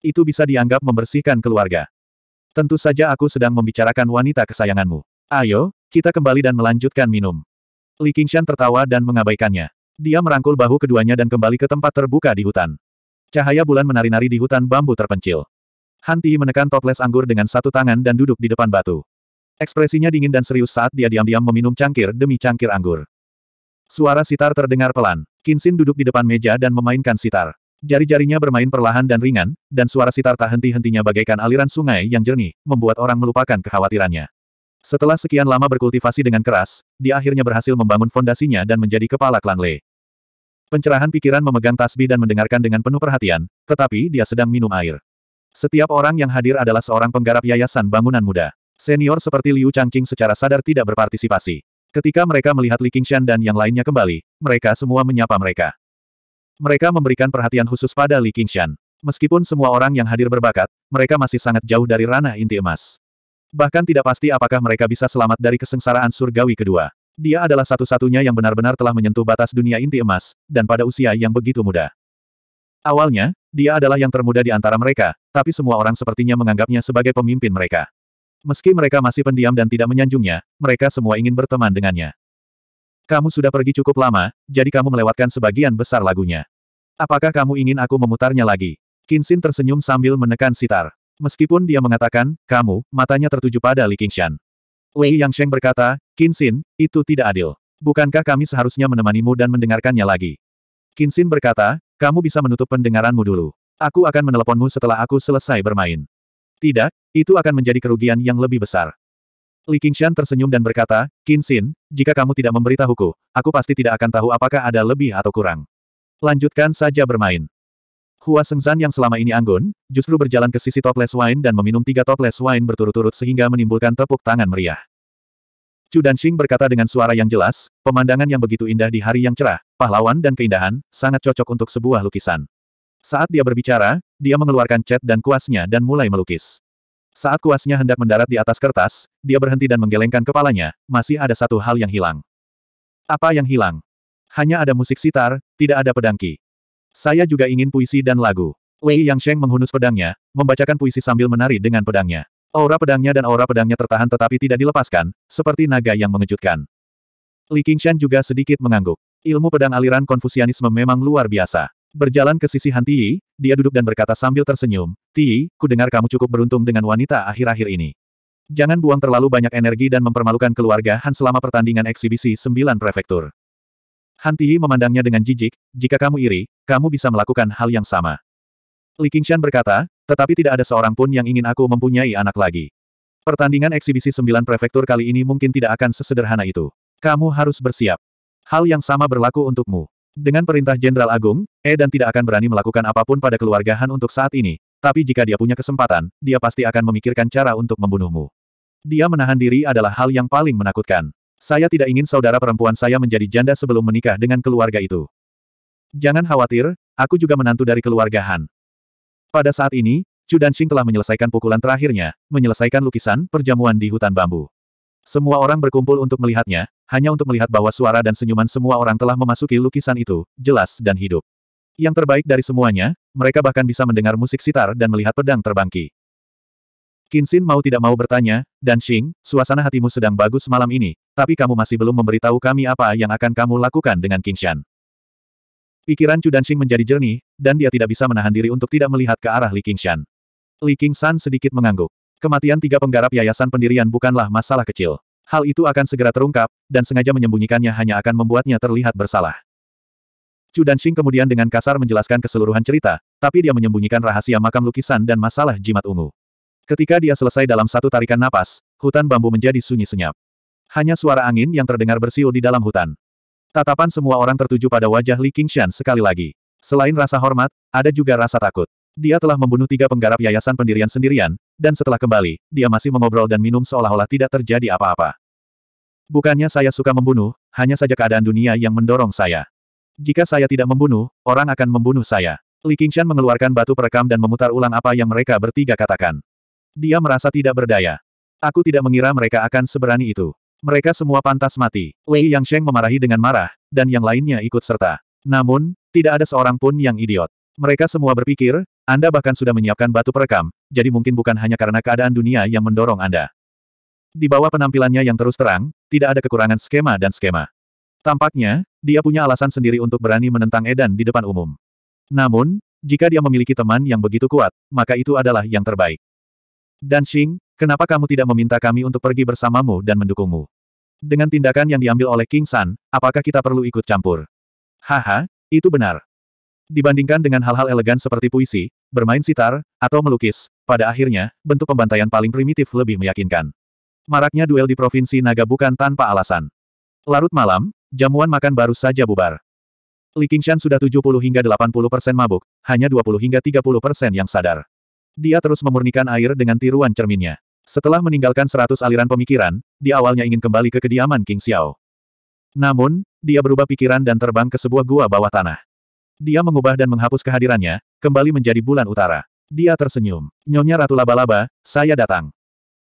Itu bisa dianggap membersihkan keluarga. Tentu saja aku sedang membicarakan wanita kesayanganmu. Ayo, kita kembali dan melanjutkan minum. Li Qingshan tertawa dan mengabaikannya. Dia merangkul bahu keduanya dan kembali ke tempat terbuka di hutan. Cahaya bulan menari-nari di hutan bambu terpencil. Hanti menekan toples anggur dengan satu tangan dan duduk di depan batu. Ekspresinya dingin dan serius saat dia diam-diam meminum cangkir demi cangkir anggur. Suara sitar terdengar pelan. Kinsin duduk di depan meja dan memainkan sitar. Jari-jarinya bermain perlahan dan ringan, dan suara sitar tak henti-hentinya bagaikan aliran sungai yang jernih, membuat orang melupakan kekhawatirannya. Setelah sekian lama berkultivasi dengan keras, dia akhirnya berhasil membangun fondasinya dan menjadi kepala klan Le. Pencerahan pikiran memegang tasbih dan mendengarkan dengan penuh perhatian, tetapi dia sedang minum air. Setiap orang yang hadir adalah seorang penggarap yayasan bangunan muda. Senior seperti Liu Changqing secara sadar tidak berpartisipasi. Ketika mereka melihat Li Qingshan dan yang lainnya kembali, mereka semua menyapa mereka. Mereka memberikan perhatian khusus pada Li Qingshan. Meskipun semua orang yang hadir berbakat, mereka masih sangat jauh dari ranah inti emas. Bahkan tidak pasti apakah mereka bisa selamat dari kesengsaraan surgawi kedua. Dia adalah satu-satunya yang benar-benar telah menyentuh batas dunia inti emas, dan pada usia yang begitu muda. Awalnya, dia adalah yang termuda di antara mereka, tapi semua orang sepertinya menganggapnya sebagai pemimpin mereka. Meski mereka masih pendiam dan tidak menyanjungnya, mereka semua ingin berteman dengannya. Kamu sudah pergi cukup lama, jadi kamu melewatkan sebagian besar lagunya. Apakah kamu ingin aku memutarnya lagi? Kinsin tersenyum sambil menekan sitar. Meskipun dia mengatakan, kamu, matanya tertuju pada Li Qingshan. Wei Yangsheng berkata, Kinsin, itu tidak adil. Bukankah kami seharusnya menemanimu dan mendengarkannya lagi? Kinsin berkata, kamu bisa menutup pendengaranmu dulu. Aku akan meneleponmu setelah aku selesai bermain. Tidak, itu akan menjadi kerugian yang lebih besar. Li Qingshan tersenyum dan berkata, Qin Xin, jika kamu tidak memberitahuku, aku pasti tidak akan tahu apakah ada lebih atau kurang. Lanjutkan saja bermain. Hua Sengzan yang selama ini anggun, justru berjalan ke sisi toples wine dan meminum tiga toples wine berturut-turut sehingga menimbulkan tepuk tangan meriah. Chu Danxing berkata dengan suara yang jelas, pemandangan yang begitu indah di hari yang cerah, pahlawan dan keindahan, sangat cocok untuk sebuah lukisan. Saat dia berbicara, dia mengeluarkan cat dan kuasnya dan mulai melukis. Saat kuasnya hendak mendarat di atas kertas, dia berhenti dan menggelengkan kepalanya, masih ada satu hal yang hilang. Apa yang hilang? Hanya ada musik sitar, tidak ada pedangki. Saya juga ingin puisi dan lagu. Wei Yang Sheng menghunus pedangnya, membacakan puisi sambil menari dengan pedangnya. Aura pedangnya dan aura pedangnya tertahan tetapi tidak dilepaskan, seperti naga yang mengejutkan. Li Qingshan juga sedikit mengangguk. Ilmu pedang aliran konfusianisme memang luar biasa. Berjalan ke sisi Han Tiyi, dia duduk dan berkata sambil tersenyum, Tiyi, ku dengar kamu cukup beruntung dengan wanita akhir-akhir ini. Jangan buang terlalu banyak energi dan mempermalukan keluarga Han selama pertandingan eksibisi sembilan prefektur. Han Tiyi memandangnya dengan jijik, jika kamu iri, kamu bisa melakukan hal yang sama. Li Qingshan berkata, tetapi tidak ada seorang pun yang ingin aku mempunyai anak lagi. Pertandingan eksibisi sembilan prefektur kali ini mungkin tidak akan sesederhana itu. Kamu harus bersiap. Hal yang sama berlaku untukmu. Dengan perintah Jenderal Agung, E dan tidak akan berani melakukan apapun pada keluarga Han untuk saat ini, tapi jika dia punya kesempatan, dia pasti akan memikirkan cara untuk membunuhmu. Dia menahan diri adalah hal yang paling menakutkan. Saya tidak ingin saudara perempuan saya menjadi janda sebelum menikah dengan keluarga itu. Jangan khawatir, aku juga menantu dari keluarga Han. Pada saat ini, Chu Danxing telah menyelesaikan pukulan terakhirnya, menyelesaikan lukisan perjamuan di hutan bambu. Semua orang berkumpul untuk melihatnya, hanya untuk melihat bahwa suara dan senyuman semua orang telah memasuki lukisan itu, jelas dan hidup. Yang terbaik dari semuanya, mereka bahkan bisa mendengar musik sitar dan melihat pedang terbangki. Kinsin mau tidak mau bertanya, Dan Xing, suasana hatimu sedang bagus malam ini, tapi kamu masih belum memberitahu kami apa yang akan kamu lakukan dengan Kinshan. Pikiran Chu Danxing menjadi jernih, dan dia tidak bisa menahan diri untuk tidak melihat ke arah Li Qingshan. Li Qingshan sedikit mengangguk. Kematian tiga penggarap yayasan pendirian bukanlah masalah kecil. Hal itu akan segera terungkap, dan sengaja menyembunyikannya hanya akan membuatnya terlihat bersalah. Chu Danxing kemudian dengan kasar menjelaskan keseluruhan cerita, tapi dia menyembunyikan rahasia makam lukisan dan masalah jimat ungu. Ketika dia selesai dalam satu tarikan napas, hutan bambu menjadi sunyi senyap. Hanya suara angin yang terdengar bersiul di dalam hutan. Tatapan semua orang tertuju pada wajah Li Qingshan sekali lagi. Selain rasa hormat, ada juga rasa takut. Dia telah membunuh tiga penggarap yayasan pendirian sendirian, dan setelah kembali, dia masih mengobrol dan minum seolah-olah tidak terjadi apa-apa. Bukannya saya suka membunuh, hanya saja keadaan dunia yang mendorong saya. Jika saya tidak membunuh, orang akan membunuh saya. Li Qingshan mengeluarkan batu perekam dan memutar ulang apa yang mereka bertiga katakan. Dia merasa tidak berdaya. Aku tidak mengira mereka akan seberani itu. Mereka semua pantas mati. Wei Yang Sheng memarahi dengan marah, dan yang lainnya ikut serta. Namun, tidak ada seorang pun yang idiot. Mereka semua berpikir, Anda bahkan sudah menyiapkan batu perekam, jadi mungkin bukan hanya karena keadaan dunia yang mendorong Anda. Di bawah penampilannya yang terus terang, tidak ada kekurangan skema dan skema. Tampaknya, dia punya alasan sendiri untuk berani menentang Edan di depan umum. Namun, jika dia memiliki teman yang begitu kuat, maka itu adalah yang terbaik. Dan Xing, kenapa kamu tidak meminta kami untuk pergi bersamamu dan mendukungmu? Dengan tindakan yang diambil oleh King San, apakah kita perlu ikut campur? Haha, itu benar. Dibandingkan dengan hal-hal elegan seperti puisi, bermain sitar, atau melukis, pada akhirnya, bentuk pembantaian paling primitif lebih meyakinkan. Maraknya duel di Provinsi Naga bukan tanpa alasan. Larut malam, jamuan makan baru saja bubar. Li Qingshan sudah 70 hingga 80 persen mabuk, hanya 20 hingga 30 persen yang sadar. Dia terus memurnikan air dengan tiruan cerminnya. Setelah meninggalkan seratus aliran pemikiran, di awalnya ingin kembali ke kediaman King Xiao. Namun, dia berubah pikiran dan terbang ke sebuah gua bawah tanah. Dia mengubah dan menghapus kehadirannya, kembali menjadi bulan utara. Dia tersenyum. Nyonya Ratu Laba-Laba, saya datang.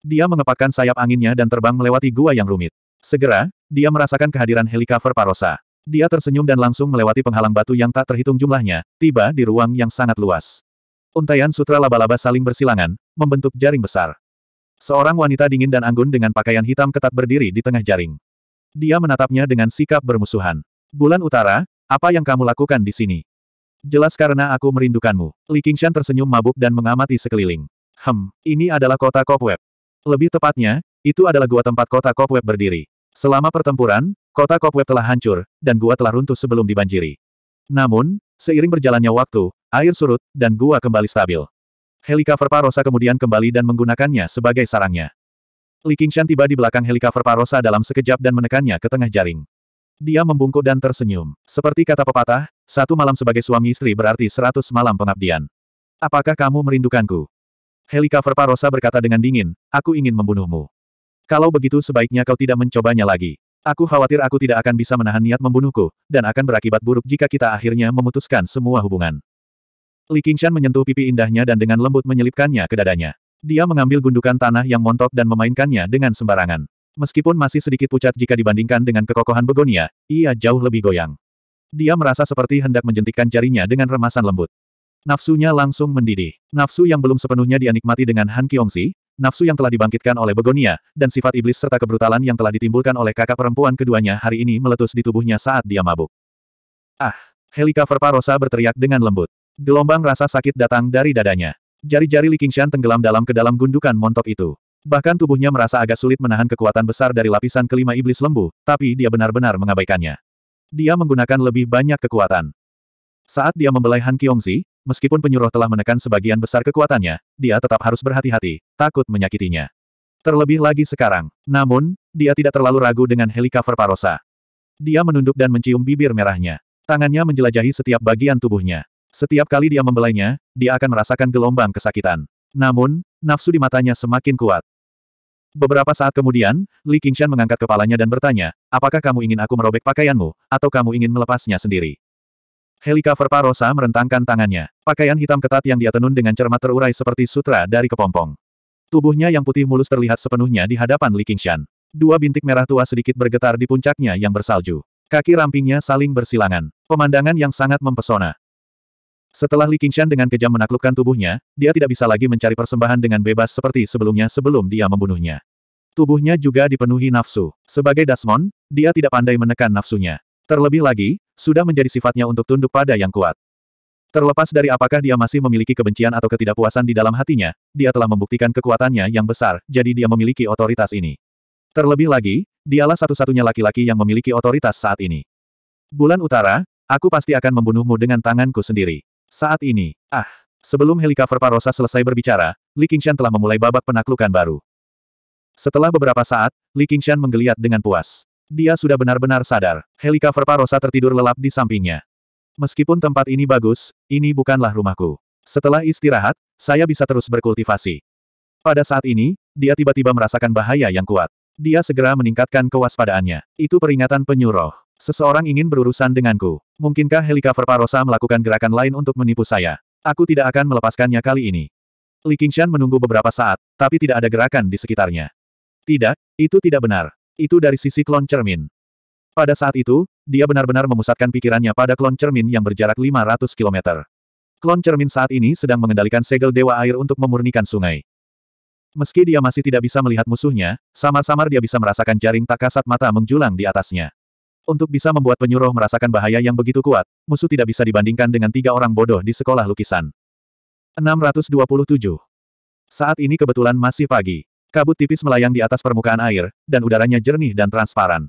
Dia mengepakkan sayap anginnya dan terbang melewati gua yang rumit. Segera, dia merasakan kehadiran helikopter Parosa. Dia tersenyum dan langsung melewati penghalang batu yang tak terhitung jumlahnya, tiba di ruang yang sangat luas. Untaian sutra laba-laba saling bersilangan, membentuk jaring besar. Seorang wanita dingin dan anggun dengan pakaian hitam ketat berdiri di tengah jaring. Dia menatapnya dengan sikap bermusuhan. Bulan Utara, apa yang kamu lakukan di sini? Jelas karena aku merindukanmu. Li Qingshan tersenyum mabuk dan mengamati sekeliling. Hem, ini adalah kota Kopweb. Lebih tepatnya, itu adalah gua tempat kota Kopweb berdiri. Selama pertempuran, kota Kopweb telah hancur, dan gua telah runtuh sebelum dibanjiri. Namun, seiring berjalannya waktu, air surut, dan gua kembali stabil. Helikover Parosa kemudian kembali dan menggunakannya sebagai sarangnya. Li Qingshan tiba di belakang Helikover Parosa dalam sekejap dan menekannya ke tengah jaring. Dia membungkuk dan tersenyum. Seperti kata pepatah, satu malam sebagai suami istri berarti seratus malam pengabdian. Apakah kamu merindukanku? Helikover Parosa berkata dengan dingin, aku ingin membunuhmu. Kalau begitu sebaiknya kau tidak mencobanya lagi. Aku khawatir aku tidak akan bisa menahan niat membunuhku, dan akan berakibat buruk jika kita akhirnya memutuskan semua hubungan. Li Qingshan menyentuh pipi indahnya dan dengan lembut menyelipkannya ke dadanya. Dia mengambil gundukan tanah yang montok dan memainkannya dengan sembarangan. Meskipun masih sedikit pucat jika dibandingkan dengan kekokohan begonia, ia jauh lebih goyang. Dia merasa seperti hendak menjentikkan jarinya dengan remasan lembut. Nafsunya langsung mendidih. Nafsu yang belum sepenuhnya dianikmati dengan Han Kiongsi, nafsu yang telah dibangkitkan oleh begonia, dan sifat iblis serta kebrutalan yang telah ditimbulkan oleh kakak perempuan keduanya hari ini meletus di tubuhnya saat dia mabuk. Ah! Helika Parosa berteriak dengan lembut. Gelombang rasa sakit datang dari dadanya. Jari-jari Li Qingshan tenggelam dalam ke dalam gundukan montok itu. Bahkan tubuhnya merasa agak sulit menahan kekuatan besar dari lapisan kelima iblis lembu, tapi dia benar-benar mengabaikannya. Dia menggunakan lebih banyak kekuatan. Saat dia membelai Han Kiongzi, meskipun penyuruh telah menekan sebagian besar kekuatannya, dia tetap harus berhati-hati, takut menyakitinya. Terlebih lagi sekarang. Namun, dia tidak terlalu ragu dengan helikopter parosa. Dia menunduk dan mencium bibir merahnya. Tangannya menjelajahi setiap bagian tubuhnya. Setiap kali dia membelainya, dia akan merasakan gelombang kesakitan. Namun, nafsu di matanya semakin kuat. Beberapa saat kemudian, Li Qingshan mengangkat kepalanya dan bertanya, apakah kamu ingin aku merobek pakaianmu, atau kamu ingin melepasnya sendiri? Helika Parosa merentangkan tangannya. Pakaian hitam ketat yang dia tenun dengan cermat terurai seperti sutra dari kepompong. Tubuhnya yang putih mulus terlihat sepenuhnya di hadapan Li Qingshan. Dua bintik merah tua sedikit bergetar di puncaknya yang bersalju. Kaki rampingnya saling bersilangan. Pemandangan yang sangat mempesona. Setelah Li Qingshan dengan kejam menaklukkan tubuhnya, dia tidak bisa lagi mencari persembahan dengan bebas seperti sebelumnya sebelum dia membunuhnya. Tubuhnya juga dipenuhi nafsu. Sebagai Dasmon, dia tidak pandai menekan nafsunya. Terlebih lagi, sudah menjadi sifatnya untuk tunduk pada yang kuat. Terlepas dari apakah dia masih memiliki kebencian atau ketidakpuasan di dalam hatinya, dia telah membuktikan kekuatannya yang besar, jadi dia memiliki otoritas ini. Terlebih lagi, dialah satu-satunya laki-laki yang memiliki otoritas saat ini. Bulan Utara, aku pasti akan membunuhmu dengan tanganku sendiri. Saat ini, ah, sebelum helikopter Parosa selesai berbicara, Li Qingshan telah memulai babak penaklukan baru. Setelah beberapa saat, Li Qingshan menggeliat dengan puas. Dia sudah benar-benar sadar, helikopter Parosa tertidur lelap di sampingnya. Meskipun tempat ini bagus, ini bukanlah rumahku. Setelah istirahat, saya bisa terus berkultivasi. Pada saat ini, dia tiba-tiba merasakan bahaya yang kuat. Dia segera meningkatkan kewaspadaannya. Itu peringatan penyuruh. Seseorang ingin berurusan denganku. Mungkinkah helikopter Parosa melakukan gerakan lain untuk menipu saya? Aku tidak akan melepaskannya kali ini. Li Qingshan menunggu beberapa saat, tapi tidak ada gerakan di sekitarnya. Tidak, itu tidak benar. Itu dari sisi klon cermin. Pada saat itu, dia benar-benar memusatkan pikirannya pada klon cermin yang berjarak 500 km. Klon cermin saat ini sedang mengendalikan segel dewa air untuk memurnikan sungai. Meski dia masih tidak bisa melihat musuhnya, samar-samar dia bisa merasakan jaring tak kasat mata menjulang di atasnya. Untuk bisa membuat penyuruh merasakan bahaya yang begitu kuat, musuh tidak bisa dibandingkan dengan tiga orang bodoh di sekolah lukisan. 627. Saat ini kebetulan masih pagi. Kabut tipis melayang di atas permukaan air, dan udaranya jernih dan transparan.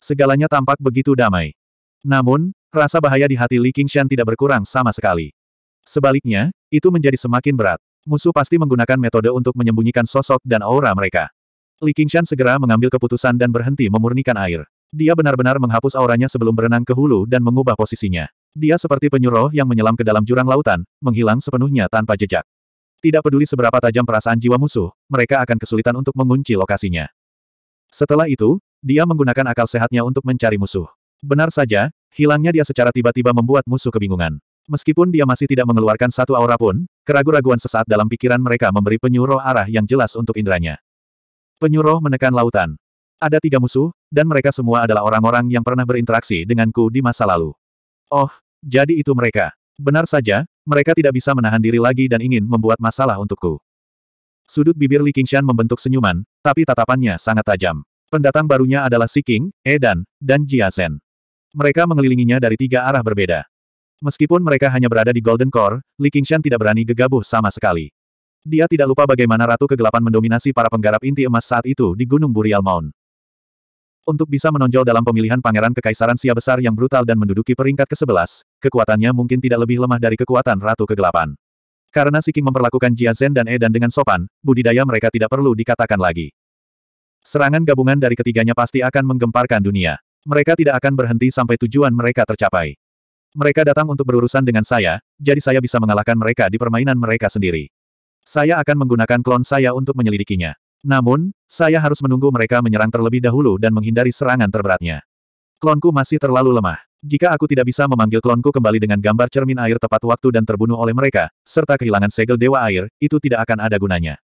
Segalanya tampak begitu damai. Namun, rasa bahaya di hati Li Qingshan tidak berkurang sama sekali. Sebaliknya, itu menjadi semakin berat. Musuh pasti menggunakan metode untuk menyembunyikan sosok dan aura mereka. Li Qingshan segera mengambil keputusan dan berhenti memurnikan air. Dia benar-benar menghapus auranya sebelum berenang ke hulu dan mengubah posisinya. Dia seperti penyuruh yang menyelam ke dalam jurang lautan, menghilang sepenuhnya tanpa jejak. Tidak peduli seberapa tajam perasaan jiwa musuh, mereka akan kesulitan untuk mengunci lokasinya. Setelah itu, dia menggunakan akal sehatnya untuk mencari musuh. Benar saja, hilangnya dia secara tiba-tiba membuat musuh kebingungan. Meskipun dia masih tidak mengeluarkan satu aura pun, keraguan-raguan sesaat dalam pikiran mereka memberi penyuruh arah yang jelas untuk indranya. Penyuruh menekan lautan. Ada tiga musuh, dan mereka semua adalah orang-orang yang pernah berinteraksi denganku di masa lalu. Oh, jadi itu mereka. Benar saja, mereka tidak bisa menahan diri lagi dan ingin membuat masalah untukku. Sudut bibir Li Qingshan membentuk senyuman, tapi tatapannya sangat tajam. Pendatang barunya adalah Si King, Edan, dan Jia Zhen. Mereka mengelilinginya dari tiga arah berbeda. Meskipun mereka hanya berada di Golden Core, Li Qingshan tidak berani gegabah sama sekali. Dia tidak lupa bagaimana Ratu Kegelapan mendominasi para penggarap inti emas saat itu di Gunung Burial Mount. Untuk bisa menonjol dalam pemilihan pangeran kekaisaran Sia besar yang brutal dan menduduki peringkat ke-11, kekuatannya mungkin tidak lebih lemah dari kekuatan Ratu Kegelapan. Karena Siking memperlakukan Jia Zhen dan Edan dengan sopan, budidaya mereka tidak perlu dikatakan lagi. Serangan gabungan dari ketiganya pasti akan menggemparkan dunia. Mereka tidak akan berhenti sampai tujuan mereka tercapai. Mereka datang untuk berurusan dengan saya, jadi saya bisa mengalahkan mereka di permainan mereka sendiri. Saya akan menggunakan klon saya untuk menyelidikinya. Namun, saya harus menunggu mereka menyerang terlebih dahulu dan menghindari serangan terberatnya. Klonku masih terlalu lemah. Jika aku tidak bisa memanggil klonku kembali dengan gambar cermin air tepat waktu dan terbunuh oleh mereka, serta kehilangan segel dewa air, itu tidak akan ada gunanya.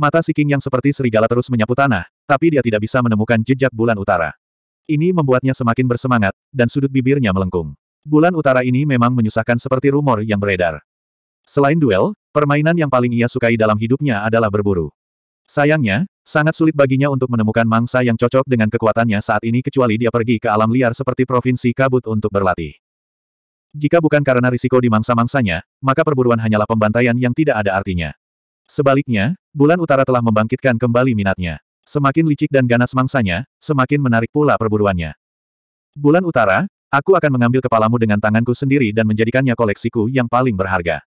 Mata si King yang seperti serigala terus menyapu tanah, tapi dia tidak bisa menemukan jejak bulan utara. Ini membuatnya semakin bersemangat, dan sudut bibirnya melengkung. Bulan utara ini memang menyusahkan seperti rumor yang beredar. Selain duel, permainan yang paling ia sukai dalam hidupnya adalah berburu. Sayangnya, sangat sulit baginya untuk menemukan mangsa yang cocok dengan kekuatannya saat ini kecuali dia pergi ke alam liar seperti Provinsi Kabut untuk berlatih. Jika bukan karena risiko di mangsa-mangsanya, maka perburuan hanyalah pembantaian yang tidak ada artinya. Sebaliknya, bulan utara telah membangkitkan kembali minatnya. Semakin licik dan ganas mangsanya, semakin menarik pula perburuannya. Bulan utara, aku akan mengambil kepalamu dengan tanganku sendiri dan menjadikannya koleksiku yang paling berharga.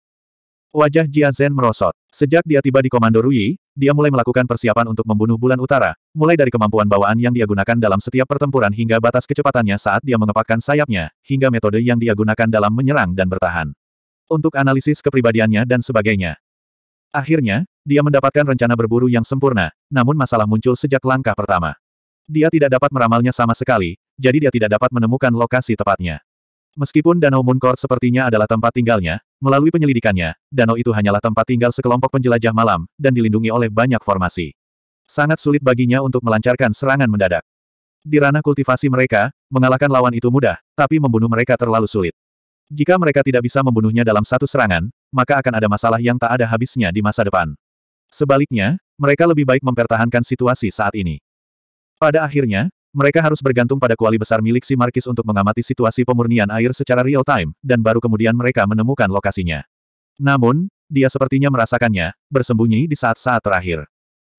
Wajah Jia Zhen merosot. Sejak dia tiba di Komando Rui, dia mulai melakukan persiapan untuk membunuh bulan utara, mulai dari kemampuan bawaan yang dia gunakan dalam setiap pertempuran hingga batas kecepatannya saat dia mengepakkan sayapnya, hingga metode yang dia gunakan dalam menyerang dan bertahan. Untuk analisis kepribadiannya dan sebagainya. Akhirnya, dia mendapatkan rencana berburu yang sempurna, namun masalah muncul sejak langkah pertama. Dia tidak dapat meramalnya sama sekali, jadi dia tidak dapat menemukan lokasi tepatnya. Meskipun Danau Moon Court sepertinya adalah tempat tinggalnya, melalui penyelidikannya, danau itu hanyalah tempat tinggal sekelompok penjelajah malam, dan dilindungi oleh banyak formasi. Sangat sulit baginya untuk melancarkan serangan mendadak. Di ranah kultivasi mereka, mengalahkan lawan itu mudah, tapi membunuh mereka terlalu sulit. Jika mereka tidak bisa membunuhnya dalam satu serangan, maka akan ada masalah yang tak ada habisnya di masa depan. Sebaliknya, mereka lebih baik mempertahankan situasi saat ini. Pada akhirnya, mereka harus bergantung pada kuali besar milik si Markis untuk mengamati situasi pemurnian air secara real-time, dan baru kemudian mereka menemukan lokasinya. Namun, dia sepertinya merasakannya, bersembunyi di saat-saat terakhir.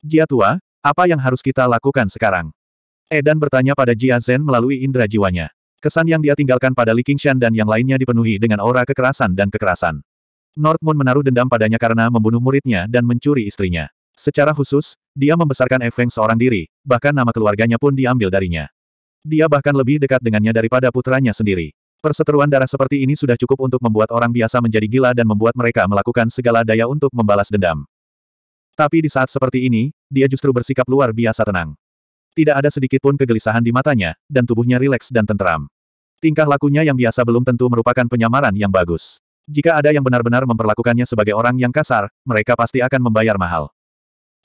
Jia Tua, apa yang harus kita lakukan sekarang? Edan bertanya pada Jia Zhen melalui indera jiwanya. Kesan yang dia tinggalkan pada Li Qingshan dan yang lainnya dipenuhi dengan aura kekerasan dan kekerasan. North Moon menaruh dendam padanya karena membunuh muridnya dan mencuri istrinya. Secara khusus, dia membesarkan Efeng seorang diri, bahkan nama keluarganya pun diambil darinya. Dia bahkan lebih dekat dengannya daripada putranya sendiri. Perseteruan darah seperti ini sudah cukup untuk membuat orang biasa menjadi gila dan membuat mereka melakukan segala daya untuk membalas dendam. Tapi di saat seperti ini, dia justru bersikap luar biasa tenang. Tidak ada sedikitpun kegelisahan di matanya, dan tubuhnya rileks dan tentram. Tingkah lakunya yang biasa belum tentu merupakan penyamaran yang bagus. Jika ada yang benar-benar memperlakukannya sebagai orang yang kasar, mereka pasti akan membayar mahal.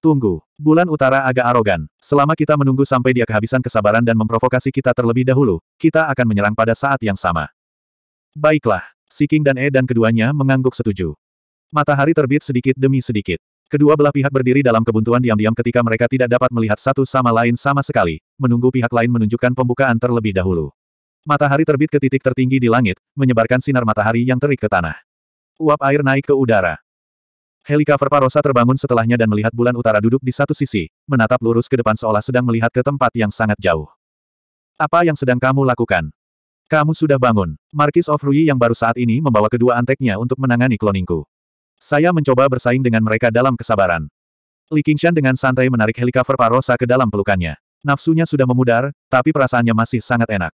Tunggu. Bulan Utara agak arogan. Selama kita menunggu sampai dia kehabisan kesabaran dan memprovokasi kita terlebih dahulu, kita akan menyerang pada saat yang sama. Baiklah. Siking dan E dan keduanya mengangguk setuju. Matahari terbit sedikit demi sedikit. Kedua belah pihak berdiri dalam kebuntuan diam-diam ketika mereka tidak dapat melihat satu sama lain sama sekali, menunggu pihak lain menunjukkan pembukaan terlebih dahulu. Matahari terbit ke titik tertinggi di langit, menyebarkan sinar matahari yang terik ke tanah. Uap air naik ke udara. Helika Parosa terbangun setelahnya dan melihat bulan utara duduk di satu sisi, menatap lurus ke depan seolah sedang melihat ke tempat yang sangat jauh. Apa yang sedang kamu lakukan? Kamu sudah bangun. Markis of Rui yang baru saat ini membawa kedua anteknya untuk menangani kloningku. Saya mencoba bersaing dengan mereka dalam kesabaran. Li Qingshan dengan santai menarik Helika Parosa ke dalam pelukannya. Nafsunya sudah memudar, tapi perasaannya masih sangat enak.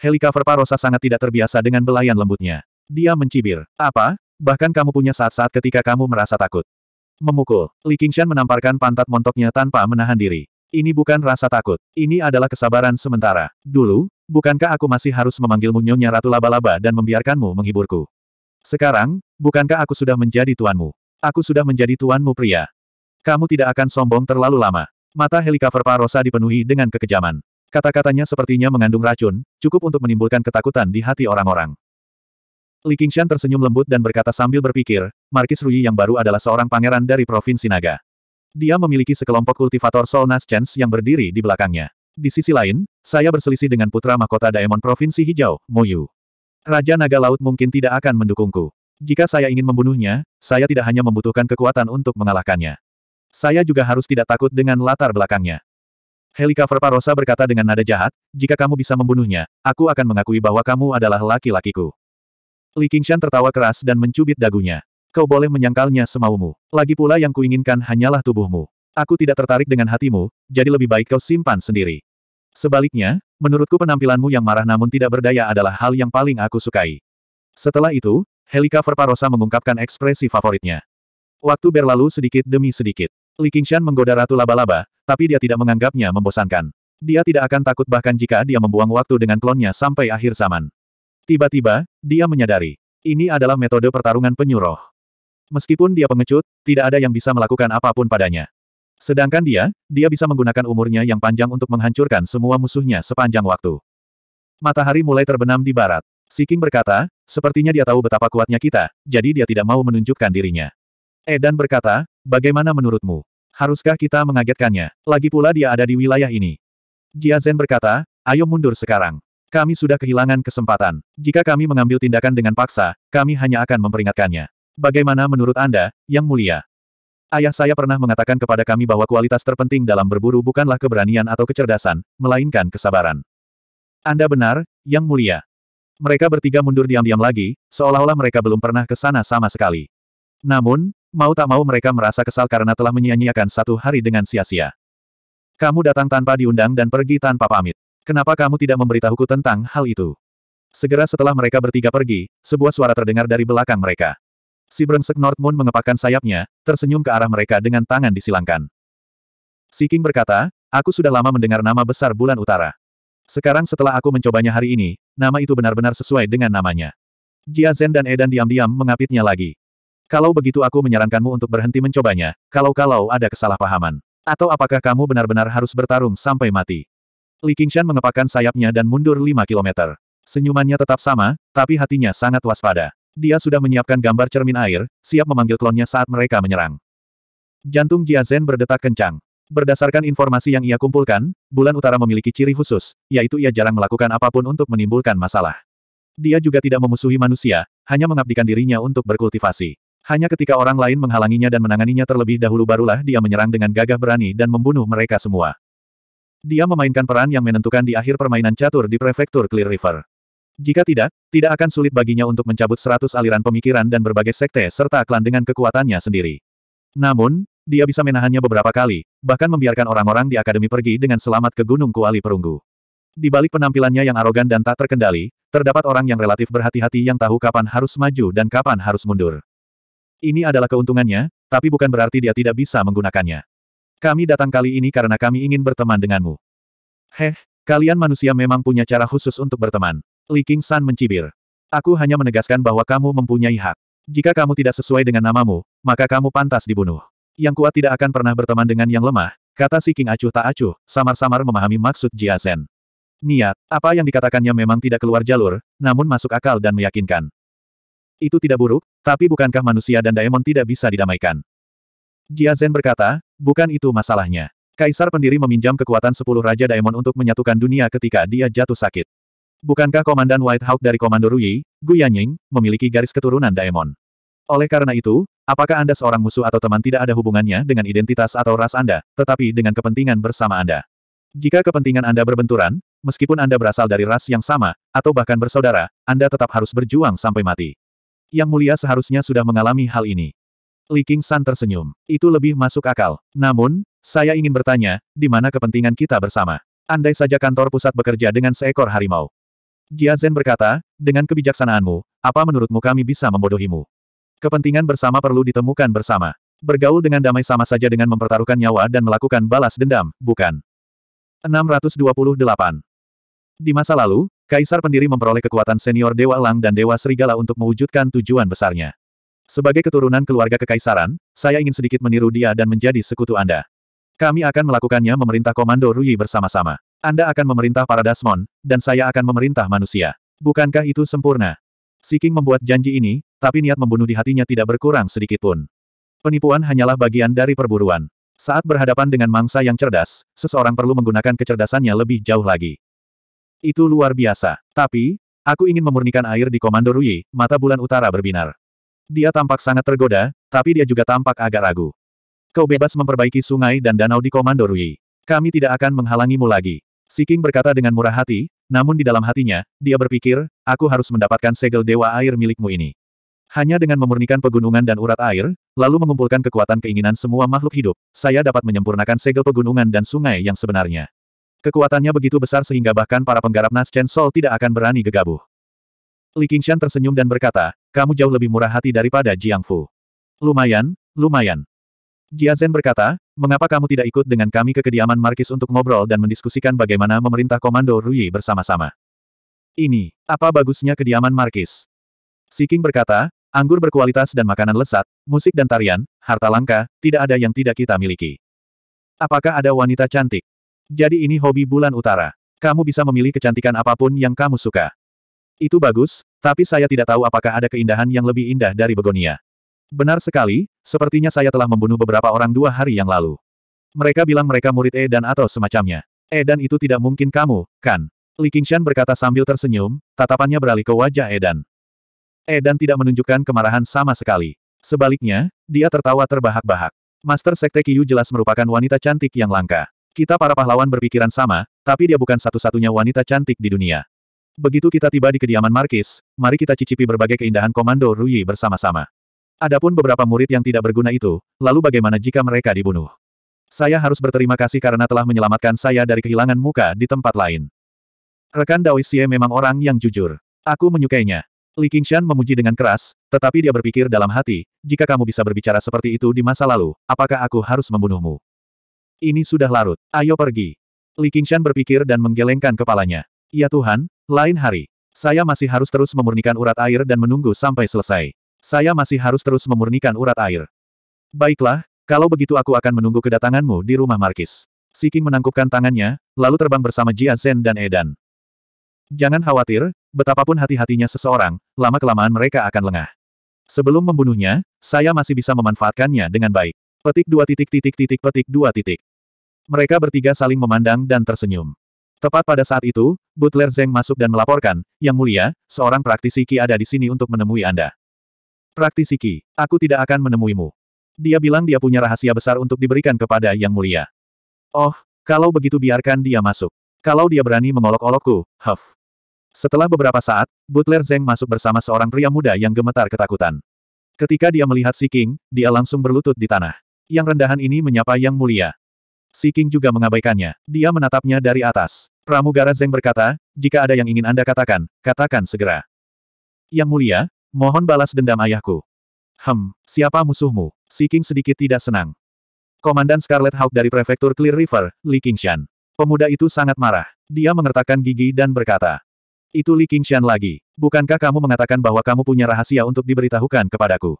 Helika Parosa sangat tidak terbiasa dengan belayan lembutnya. Dia mencibir. Apa? Bahkan kamu punya saat-saat ketika kamu merasa takut. Memukul, Li Qingshan menamparkan pantat montoknya tanpa menahan diri. Ini bukan rasa takut, ini adalah kesabaran sementara. Dulu, bukankah aku masih harus memanggilmu Nyonya Ratu Laba-Laba dan membiarkanmu menghiburku? Sekarang, bukankah aku sudah menjadi tuanmu? Aku sudah menjadi tuanmu pria. Kamu tidak akan sombong terlalu lama. Mata Helikover Parosa dipenuhi dengan kekejaman. Kata-katanya sepertinya mengandung racun, cukup untuk menimbulkan ketakutan di hati orang-orang. Li Qingshan tersenyum lembut dan berkata sambil berpikir, Markis Rui yang baru adalah seorang pangeran dari Provinsi Naga. Dia memiliki sekelompok kultivator Solnas Chance yang berdiri di belakangnya. Di sisi lain, saya berselisih dengan putra mahkota Daemon Provinsi Hijau, Moyu. Raja Naga Laut mungkin tidak akan mendukungku. Jika saya ingin membunuhnya, saya tidak hanya membutuhkan kekuatan untuk mengalahkannya. Saya juga harus tidak takut dengan latar belakangnya. Helika Parosa berkata dengan nada jahat, jika kamu bisa membunuhnya, aku akan mengakui bahwa kamu adalah laki-lakiku. Li Qingshan tertawa keras dan mencubit dagunya. Kau boleh menyangkalnya semaumu. Lagi pula yang kuinginkan hanyalah tubuhmu. Aku tidak tertarik dengan hatimu, jadi lebih baik kau simpan sendiri. Sebaliknya, menurutku penampilanmu yang marah namun tidak berdaya adalah hal yang paling aku sukai. Setelah itu, Helika Verparosa mengungkapkan ekspresi favoritnya. Waktu berlalu sedikit demi sedikit. Li Qingshan menggoda Ratu Laba-Laba, tapi dia tidak menganggapnya membosankan. Dia tidak akan takut bahkan jika dia membuang waktu dengan klonnya sampai akhir zaman. Tiba-tiba, dia menyadari. Ini adalah metode pertarungan penyuruh. Meskipun dia pengecut, tidak ada yang bisa melakukan apapun padanya. Sedangkan dia, dia bisa menggunakan umurnya yang panjang untuk menghancurkan semua musuhnya sepanjang waktu. Matahari mulai terbenam di barat. Siking berkata, sepertinya dia tahu betapa kuatnya kita, jadi dia tidak mau menunjukkan dirinya. Edan berkata, bagaimana menurutmu? Haruskah kita mengagetkannya? Lagi pula dia ada di wilayah ini. Jia Zhen berkata, ayo mundur sekarang. Kami sudah kehilangan kesempatan. Jika kami mengambil tindakan dengan paksa, kami hanya akan memperingatkannya. Bagaimana menurut Anda, Yang Mulia? Ayah saya pernah mengatakan kepada kami bahwa kualitas terpenting dalam berburu bukanlah keberanian atau kecerdasan, melainkan kesabaran. Anda benar, Yang Mulia. Mereka bertiga mundur diam-diam lagi, seolah-olah mereka belum pernah ke sana sama sekali. Namun, mau tak mau mereka merasa kesal karena telah menyia-nyiakan satu hari dengan sia-sia. Kamu datang tanpa diundang dan pergi tanpa pamit. Kenapa kamu tidak memberitahuku tentang hal itu? Segera setelah mereka bertiga pergi, sebuah suara terdengar dari belakang mereka. Si brengsek Northmoon mengepakkan sayapnya, tersenyum ke arah mereka dengan tangan disilangkan. Si King berkata, aku sudah lama mendengar nama besar bulan utara. Sekarang setelah aku mencobanya hari ini, nama itu benar-benar sesuai dengan namanya. Jia Zhen dan Edan diam-diam mengapitnya lagi. Kalau begitu aku menyarankanmu untuk berhenti mencobanya, kalau-kalau ada kesalahpahaman. Atau apakah kamu benar-benar harus bertarung sampai mati? Li Qingshan mengepakkan sayapnya dan mundur 5 kilometer. Senyumannya tetap sama, tapi hatinya sangat waspada. Dia sudah menyiapkan gambar cermin air, siap memanggil klonnya saat mereka menyerang. Jantung Jia Zhen berdetak kencang. Berdasarkan informasi yang ia kumpulkan, bulan utara memiliki ciri khusus, yaitu ia jarang melakukan apapun untuk menimbulkan masalah. Dia juga tidak memusuhi manusia, hanya mengabdikan dirinya untuk berkultivasi. Hanya ketika orang lain menghalanginya dan menanganinya terlebih dahulu barulah dia menyerang dengan gagah berani dan membunuh mereka semua. Dia memainkan peran yang menentukan di akhir permainan catur di prefektur Clear River. Jika tidak, tidak akan sulit baginya untuk mencabut seratus aliran pemikiran dan berbagai sekte serta klan dengan kekuatannya sendiri. Namun, dia bisa menahannya beberapa kali, bahkan membiarkan orang-orang di akademi pergi dengan selamat ke Gunung Kuali Perunggu. Di balik penampilannya yang arogan dan tak terkendali, terdapat orang yang relatif berhati-hati yang tahu kapan harus maju dan kapan harus mundur. Ini adalah keuntungannya, tapi bukan berarti dia tidak bisa menggunakannya. Kami datang kali ini karena kami ingin berteman denganmu. Heh, kalian manusia memang punya cara khusus untuk berteman. Li King San mencibir. Aku hanya menegaskan bahwa kamu mempunyai hak. Jika kamu tidak sesuai dengan namamu, maka kamu pantas dibunuh. Yang kuat tidak akan pernah berteman dengan yang lemah, kata si King acuh tak acuh, samar-samar memahami maksud Jia Zhen. Niat, apa yang dikatakannya memang tidak keluar jalur, namun masuk akal dan meyakinkan. Itu tidak buruk, tapi bukankah manusia dan daemon tidak bisa didamaikan? Jia Zhen berkata, bukan itu masalahnya. Kaisar pendiri meminjam kekuatan sepuluh Raja Daemon untuk menyatukan dunia ketika dia jatuh sakit. Bukankah Komandan White Hawk dari Komando Rui, Gu Yanying, memiliki garis keturunan Daemon? Oleh karena itu, apakah Anda seorang musuh atau teman tidak ada hubungannya dengan identitas atau ras Anda, tetapi dengan kepentingan bersama Anda. Jika kepentingan Anda berbenturan, meskipun Anda berasal dari ras yang sama, atau bahkan bersaudara, Anda tetap harus berjuang sampai mati. Yang mulia seharusnya sudah mengalami hal ini. Li King San tersenyum. Itu lebih masuk akal. Namun, saya ingin bertanya, di mana kepentingan kita bersama? Andai saja kantor pusat bekerja dengan seekor harimau. Jia Zhen berkata, dengan kebijaksanaanmu, apa menurutmu kami bisa membodohimu? Kepentingan bersama perlu ditemukan bersama. Bergaul dengan damai sama saja dengan mempertaruhkan nyawa dan melakukan balas dendam, bukan? 628. Di masa lalu, Kaisar pendiri memperoleh kekuatan senior Dewa Elang dan Dewa Serigala untuk mewujudkan tujuan besarnya. Sebagai keturunan keluarga kekaisaran, saya ingin sedikit meniru dia dan menjadi sekutu Anda. Kami akan melakukannya memerintah Komando Rui bersama-sama. Anda akan memerintah para Dasmon, dan saya akan memerintah manusia. Bukankah itu sempurna? Siking membuat janji ini, tapi niat membunuh di hatinya tidak berkurang sedikit pun. Penipuan hanyalah bagian dari perburuan. Saat berhadapan dengan mangsa yang cerdas, seseorang perlu menggunakan kecerdasannya lebih jauh lagi. Itu luar biasa. Tapi, aku ingin memurnikan air di Komando Rui, mata bulan utara berbinar. Dia tampak sangat tergoda, tapi dia juga tampak agak ragu. Kau bebas memperbaiki sungai dan danau di Komando Rui. Kami tidak akan menghalangimu lagi. Siking berkata dengan murah hati, namun di dalam hatinya, dia berpikir, aku harus mendapatkan segel dewa air milikmu ini. Hanya dengan memurnikan pegunungan dan urat air, lalu mengumpulkan kekuatan keinginan semua makhluk hidup, saya dapat menyempurnakan segel pegunungan dan sungai yang sebenarnya. Kekuatannya begitu besar sehingga bahkan para penggarap naschen Sol tidak akan berani gegabah. Li Qingshan tersenyum dan berkata, kamu jauh lebih murah hati daripada Jiang Fu. Lumayan, lumayan. Jia Zhen berkata, mengapa kamu tidak ikut dengan kami ke kediaman Markis untuk ngobrol dan mendiskusikan bagaimana memerintah Komando Rui bersama-sama? Ini, apa bagusnya kediaman Markis? Siking berkata, anggur berkualitas dan makanan lesat, musik dan tarian, harta langka, tidak ada yang tidak kita miliki. Apakah ada wanita cantik? Jadi ini hobi bulan utara. Kamu bisa memilih kecantikan apapun yang kamu suka. Itu bagus, tapi saya tidak tahu apakah ada keindahan yang lebih indah dari begonia. Benar sekali, sepertinya saya telah membunuh beberapa orang dua hari yang lalu. Mereka bilang mereka murid E dan atau semacamnya. E dan itu tidak mungkin kamu, kan? Li Qingshan berkata sambil tersenyum, tatapannya beralih ke wajah E dan. E dan tidak menunjukkan kemarahan sama sekali. Sebaliknya, dia tertawa terbahak-bahak. Master Sekte Kiyu jelas merupakan wanita cantik yang langka. Kita para pahlawan berpikiran sama, tapi dia bukan satu-satunya wanita cantik di dunia. Begitu kita tiba di kediaman Markis, mari kita cicipi berbagai keindahan komando Ruyi bersama-sama. Adapun beberapa murid yang tidak berguna itu, lalu bagaimana jika mereka dibunuh? Saya harus berterima kasih karena telah menyelamatkan saya dari kehilangan muka di tempat lain. Rekan Daoisie memang orang yang jujur. Aku menyukainya. Li Qingshan memuji dengan keras, tetapi dia berpikir dalam hati, jika kamu bisa berbicara seperti itu di masa lalu, apakah aku harus membunuhmu? Ini sudah larut. Ayo pergi. Li Qingshan berpikir dan menggelengkan kepalanya. Ya Tuhan, lain hari, saya masih harus terus memurnikan urat air dan menunggu sampai selesai. Saya masih harus terus memurnikan urat air. Baiklah, kalau begitu aku akan menunggu kedatanganmu di rumah Markis. Siking menangkupkan tangannya, lalu terbang bersama Jia Zhen dan Edan. Jangan khawatir, betapapun hati-hatinya seseorang, lama-kelamaan mereka akan lengah. Sebelum membunuhnya, saya masih bisa memanfaatkannya dengan baik. Petik dua titik titik titik petik dua titik. Mereka bertiga saling memandang dan tersenyum. Tepat pada saat itu, Butler Zeng masuk dan melaporkan, Yang Mulia, seorang praktisi Ki ada di sini untuk menemui Anda. Praktisi Ki, aku tidak akan menemuimu. Dia bilang dia punya rahasia besar untuk diberikan kepada Yang Mulia. Oh, kalau begitu biarkan dia masuk. Kalau dia berani mengolok-olokku, huff. Setelah beberapa saat, Butler Zeng masuk bersama seorang pria muda yang gemetar ketakutan. Ketika dia melihat Si King, dia langsung berlutut di tanah. Yang rendahan ini menyapa Yang Mulia. Si King juga mengabaikannya. Dia menatapnya dari atas. Pramugara Zeng berkata, jika ada yang ingin Anda katakan, katakan segera. Yang mulia, mohon balas dendam ayahku. Hem, siapa musuhmu? Si King sedikit tidak senang. Komandan Scarlet Hawk dari Prefektur Clear River, Li Qingshan. Pemuda itu sangat marah. Dia mengertakkan gigi dan berkata, Itu Li Qingshan lagi. Bukankah kamu mengatakan bahwa kamu punya rahasia untuk diberitahukan kepadaku?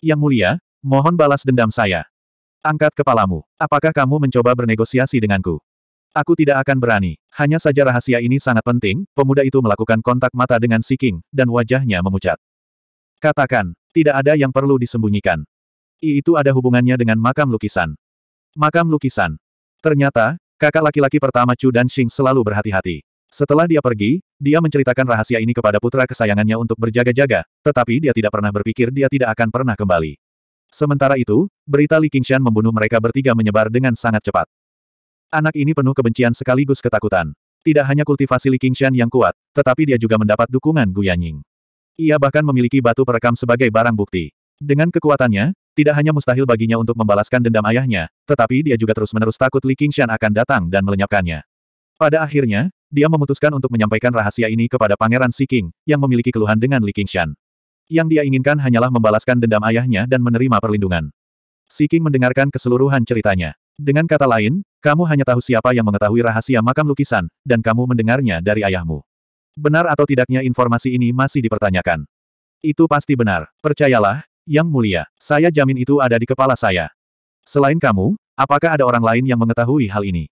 Yang mulia, mohon balas dendam saya. Angkat kepalamu. Apakah kamu mencoba bernegosiasi denganku? Aku tidak akan berani. Hanya saja rahasia ini sangat penting, pemuda itu melakukan kontak mata dengan Si King, dan wajahnya memucat. Katakan, tidak ada yang perlu disembunyikan. I itu ada hubungannya dengan makam lukisan. Makam lukisan. Ternyata, kakak laki-laki pertama Chu dan Xing selalu berhati-hati. Setelah dia pergi, dia menceritakan rahasia ini kepada putra kesayangannya untuk berjaga-jaga, tetapi dia tidak pernah berpikir dia tidak akan pernah kembali. Sementara itu, berita Li Qingshan membunuh mereka bertiga menyebar dengan sangat cepat. Anak ini penuh kebencian sekaligus ketakutan. Tidak hanya kultivasi Li Qingshan yang kuat, tetapi dia juga mendapat dukungan Gu Yanying. Ia bahkan memiliki batu perekam sebagai barang bukti. Dengan kekuatannya, tidak hanya mustahil baginya untuk membalaskan dendam ayahnya, tetapi dia juga terus-menerus takut Li Qingshan akan datang dan melenyapkannya. Pada akhirnya, dia memutuskan untuk menyampaikan rahasia ini kepada Pangeran Si King, yang memiliki keluhan dengan Li Qingshan. Yang dia inginkan hanyalah membalaskan dendam ayahnya dan menerima perlindungan. Siking mendengarkan keseluruhan ceritanya. Dengan kata lain, kamu hanya tahu siapa yang mengetahui rahasia makam lukisan, dan kamu mendengarnya dari ayahmu. Benar atau tidaknya informasi ini masih dipertanyakan. Itu pasti benar. Percayalah, Yang Mulia, saya jamin itu ada di kepala saya. Selain kamu, apakah ada orang lain yang mengetahui hal ini?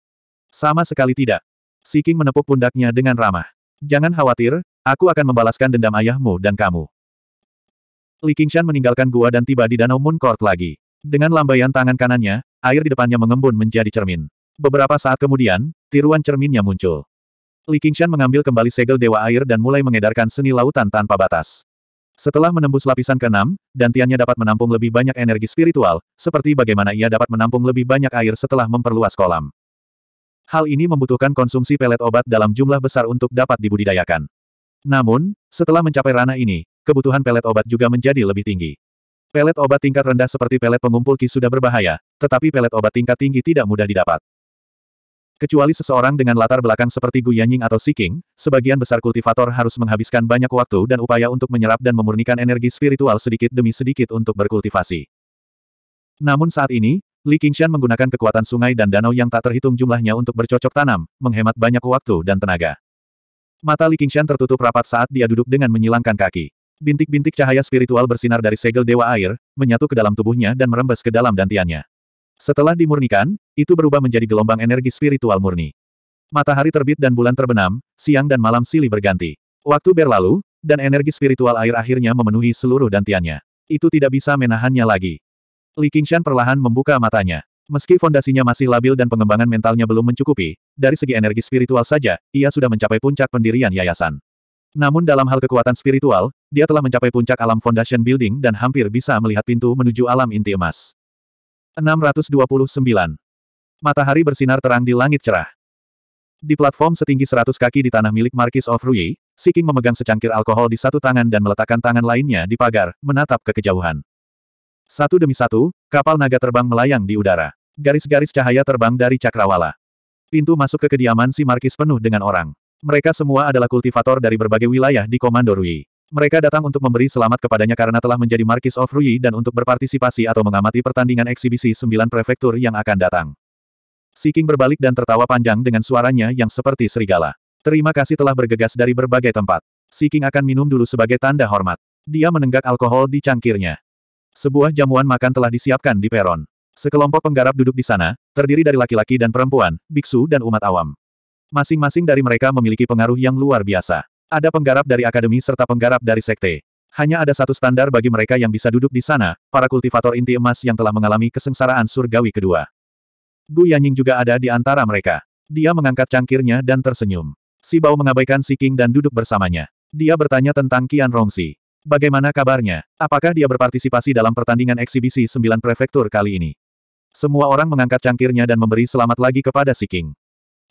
Sama sekali tidak. Siking menepuk pundaknya dengan ramah. Jangan khawatir, aku akan membalaskan dendam ayahmu dan kamu. Li Qingshan meninggalkan gua dan tiba di Danau Moon Court lagi. Dengan lambaian tangan kanannya, air di depannya mengembun menjadi cermin. Beberapa saat kemudian, tiruan cerminnya muncul. Li Qingshan mengambil kembali segel Dewa Air dan mulai mengedarkan seni lautan tanpa batas. Setelah menembus lapisan keenam, dantiannya dapat menampung lebih banyak energi spiritual, seperti bagaimana ia dapat menampung lebih banyak air setelah memperluas kolam. Hal ini membutuhkan konsumsi pelet obat dalam jumlah besar untuk dapat dibudidayakan. Namun, setelah mencapai ranah ini, kebutuhan pelet obat juga menjadi lebih tinggi. Pelet obat tingkat rendah seperti pelet pengumpul ki sudah berbahaya, tetapi pelet obat tingkat tinggi tidak mudah didapat. Kecuali seseorang dengan latar belakang seperti Gu Yanying atau Siking, sebagian besar kultivator harus menghabiskan banyak waktu dan upaya untuk menyerap dan memurnikan energi spiritual sedikit demi sedikit untuk berkultivasi. Namun saat ini, Li Qingshan menggunakan kekuatan sungai dan danau yang tak terhitung jumlahnya untuk bercocok tanam, menghemat banyak waktu dan tenaga. Mata Li Qingshan tertutup rapat saat dia duduk dengan menyilangkan kaki. Bintik-bintik cahaya spiritual bersinar dari segel Dewa Air, menyatu ke dalam tubuhnya dan merembes ke dalam dantiannya. Setelah dimurnikan, itu berubah menjadi gelombang energi spiritual murni. Matahari terbit dan bulan terbenam, siang dan malam silih berganti. Waktu berlalu, dan energi spiritual air akhirnya memenuhi seluruh dantiannya. Itu tidak bisa menahannya lagi. Li Qingshan perlahan membuka matanya. Meski fondasinya masih labil dan pengembangan mentalnya belum mencukupi, dari segi energi spiritual saja, ia sudah mencapai puncak pendirian yayasan. Namun dalam hal kekuatan spiritual, dia telah mencapai puncak alam Foundation Building dan hampir bisa melihat pintu menuju alam inti emas. 629. Matahari bersinar terang di langit cerah. Di platform setinggi 100 kaki di tanah milik Marquis of Rui, Siking memegang secangkir alkohol di satu tangan dan meletakkan tangan lainnya di pagar, menatap ke kejauhan. Satu demi satu, kapal naga terbang melayang di udara. Garis-garis cahaya terbang dari cakrawala. Pintu masuk ke kediaman si Markis penuh dengan orang. Mereka semua adalah kultivator dari berbagai wilayah di Komando Rui. Mereka datang untuk memberi selamat kepadanya karena telah menjadi Marquis of Rui dan untuk berpartisipasi atau mengamati pertandingan eksibisi sembilan prefektur yang akan datang. Siking berbalik dan tertawa panjang dengan suaranya yang seperti serigala. Terima kasih telah bergegas dari berbagai tempat. Siking akan minum dulu sebagai tanda hormat. Dia menenggak alkohol di cangkirnya. Sebuah jamuan makan telah disiapkan di peron. Sekelompok penggarap duduk di sana, terdiri dari laki-laki dan perempuan, biksu dan umat awam. Masing-masing dari mereka memiliki pengaruh yang luar biasa. Ada penggarap dari akademi serta penggarap dari sekte. Hanya ada satu standar bagi mereka yang bisa duduk di sana, para kultivator inti emas yang telah mengalami kesengsaraan surgawi kedua. Gu Yanying juga ada di antara mereka. Dia mengangkat cangkirnya dan tersenyum. Si Bao mengabaikan Si King dan duduk bersamanya. Dia bertanya tentang Qian Rongsi. Bagaimana kabarnya? Apakah dia berpartisipasi dalam pertandingan eksibisi sembilan prefektur kali ini? Semua orang mengangkat cangkirnya dan memberi selamat lagi kepada Si King.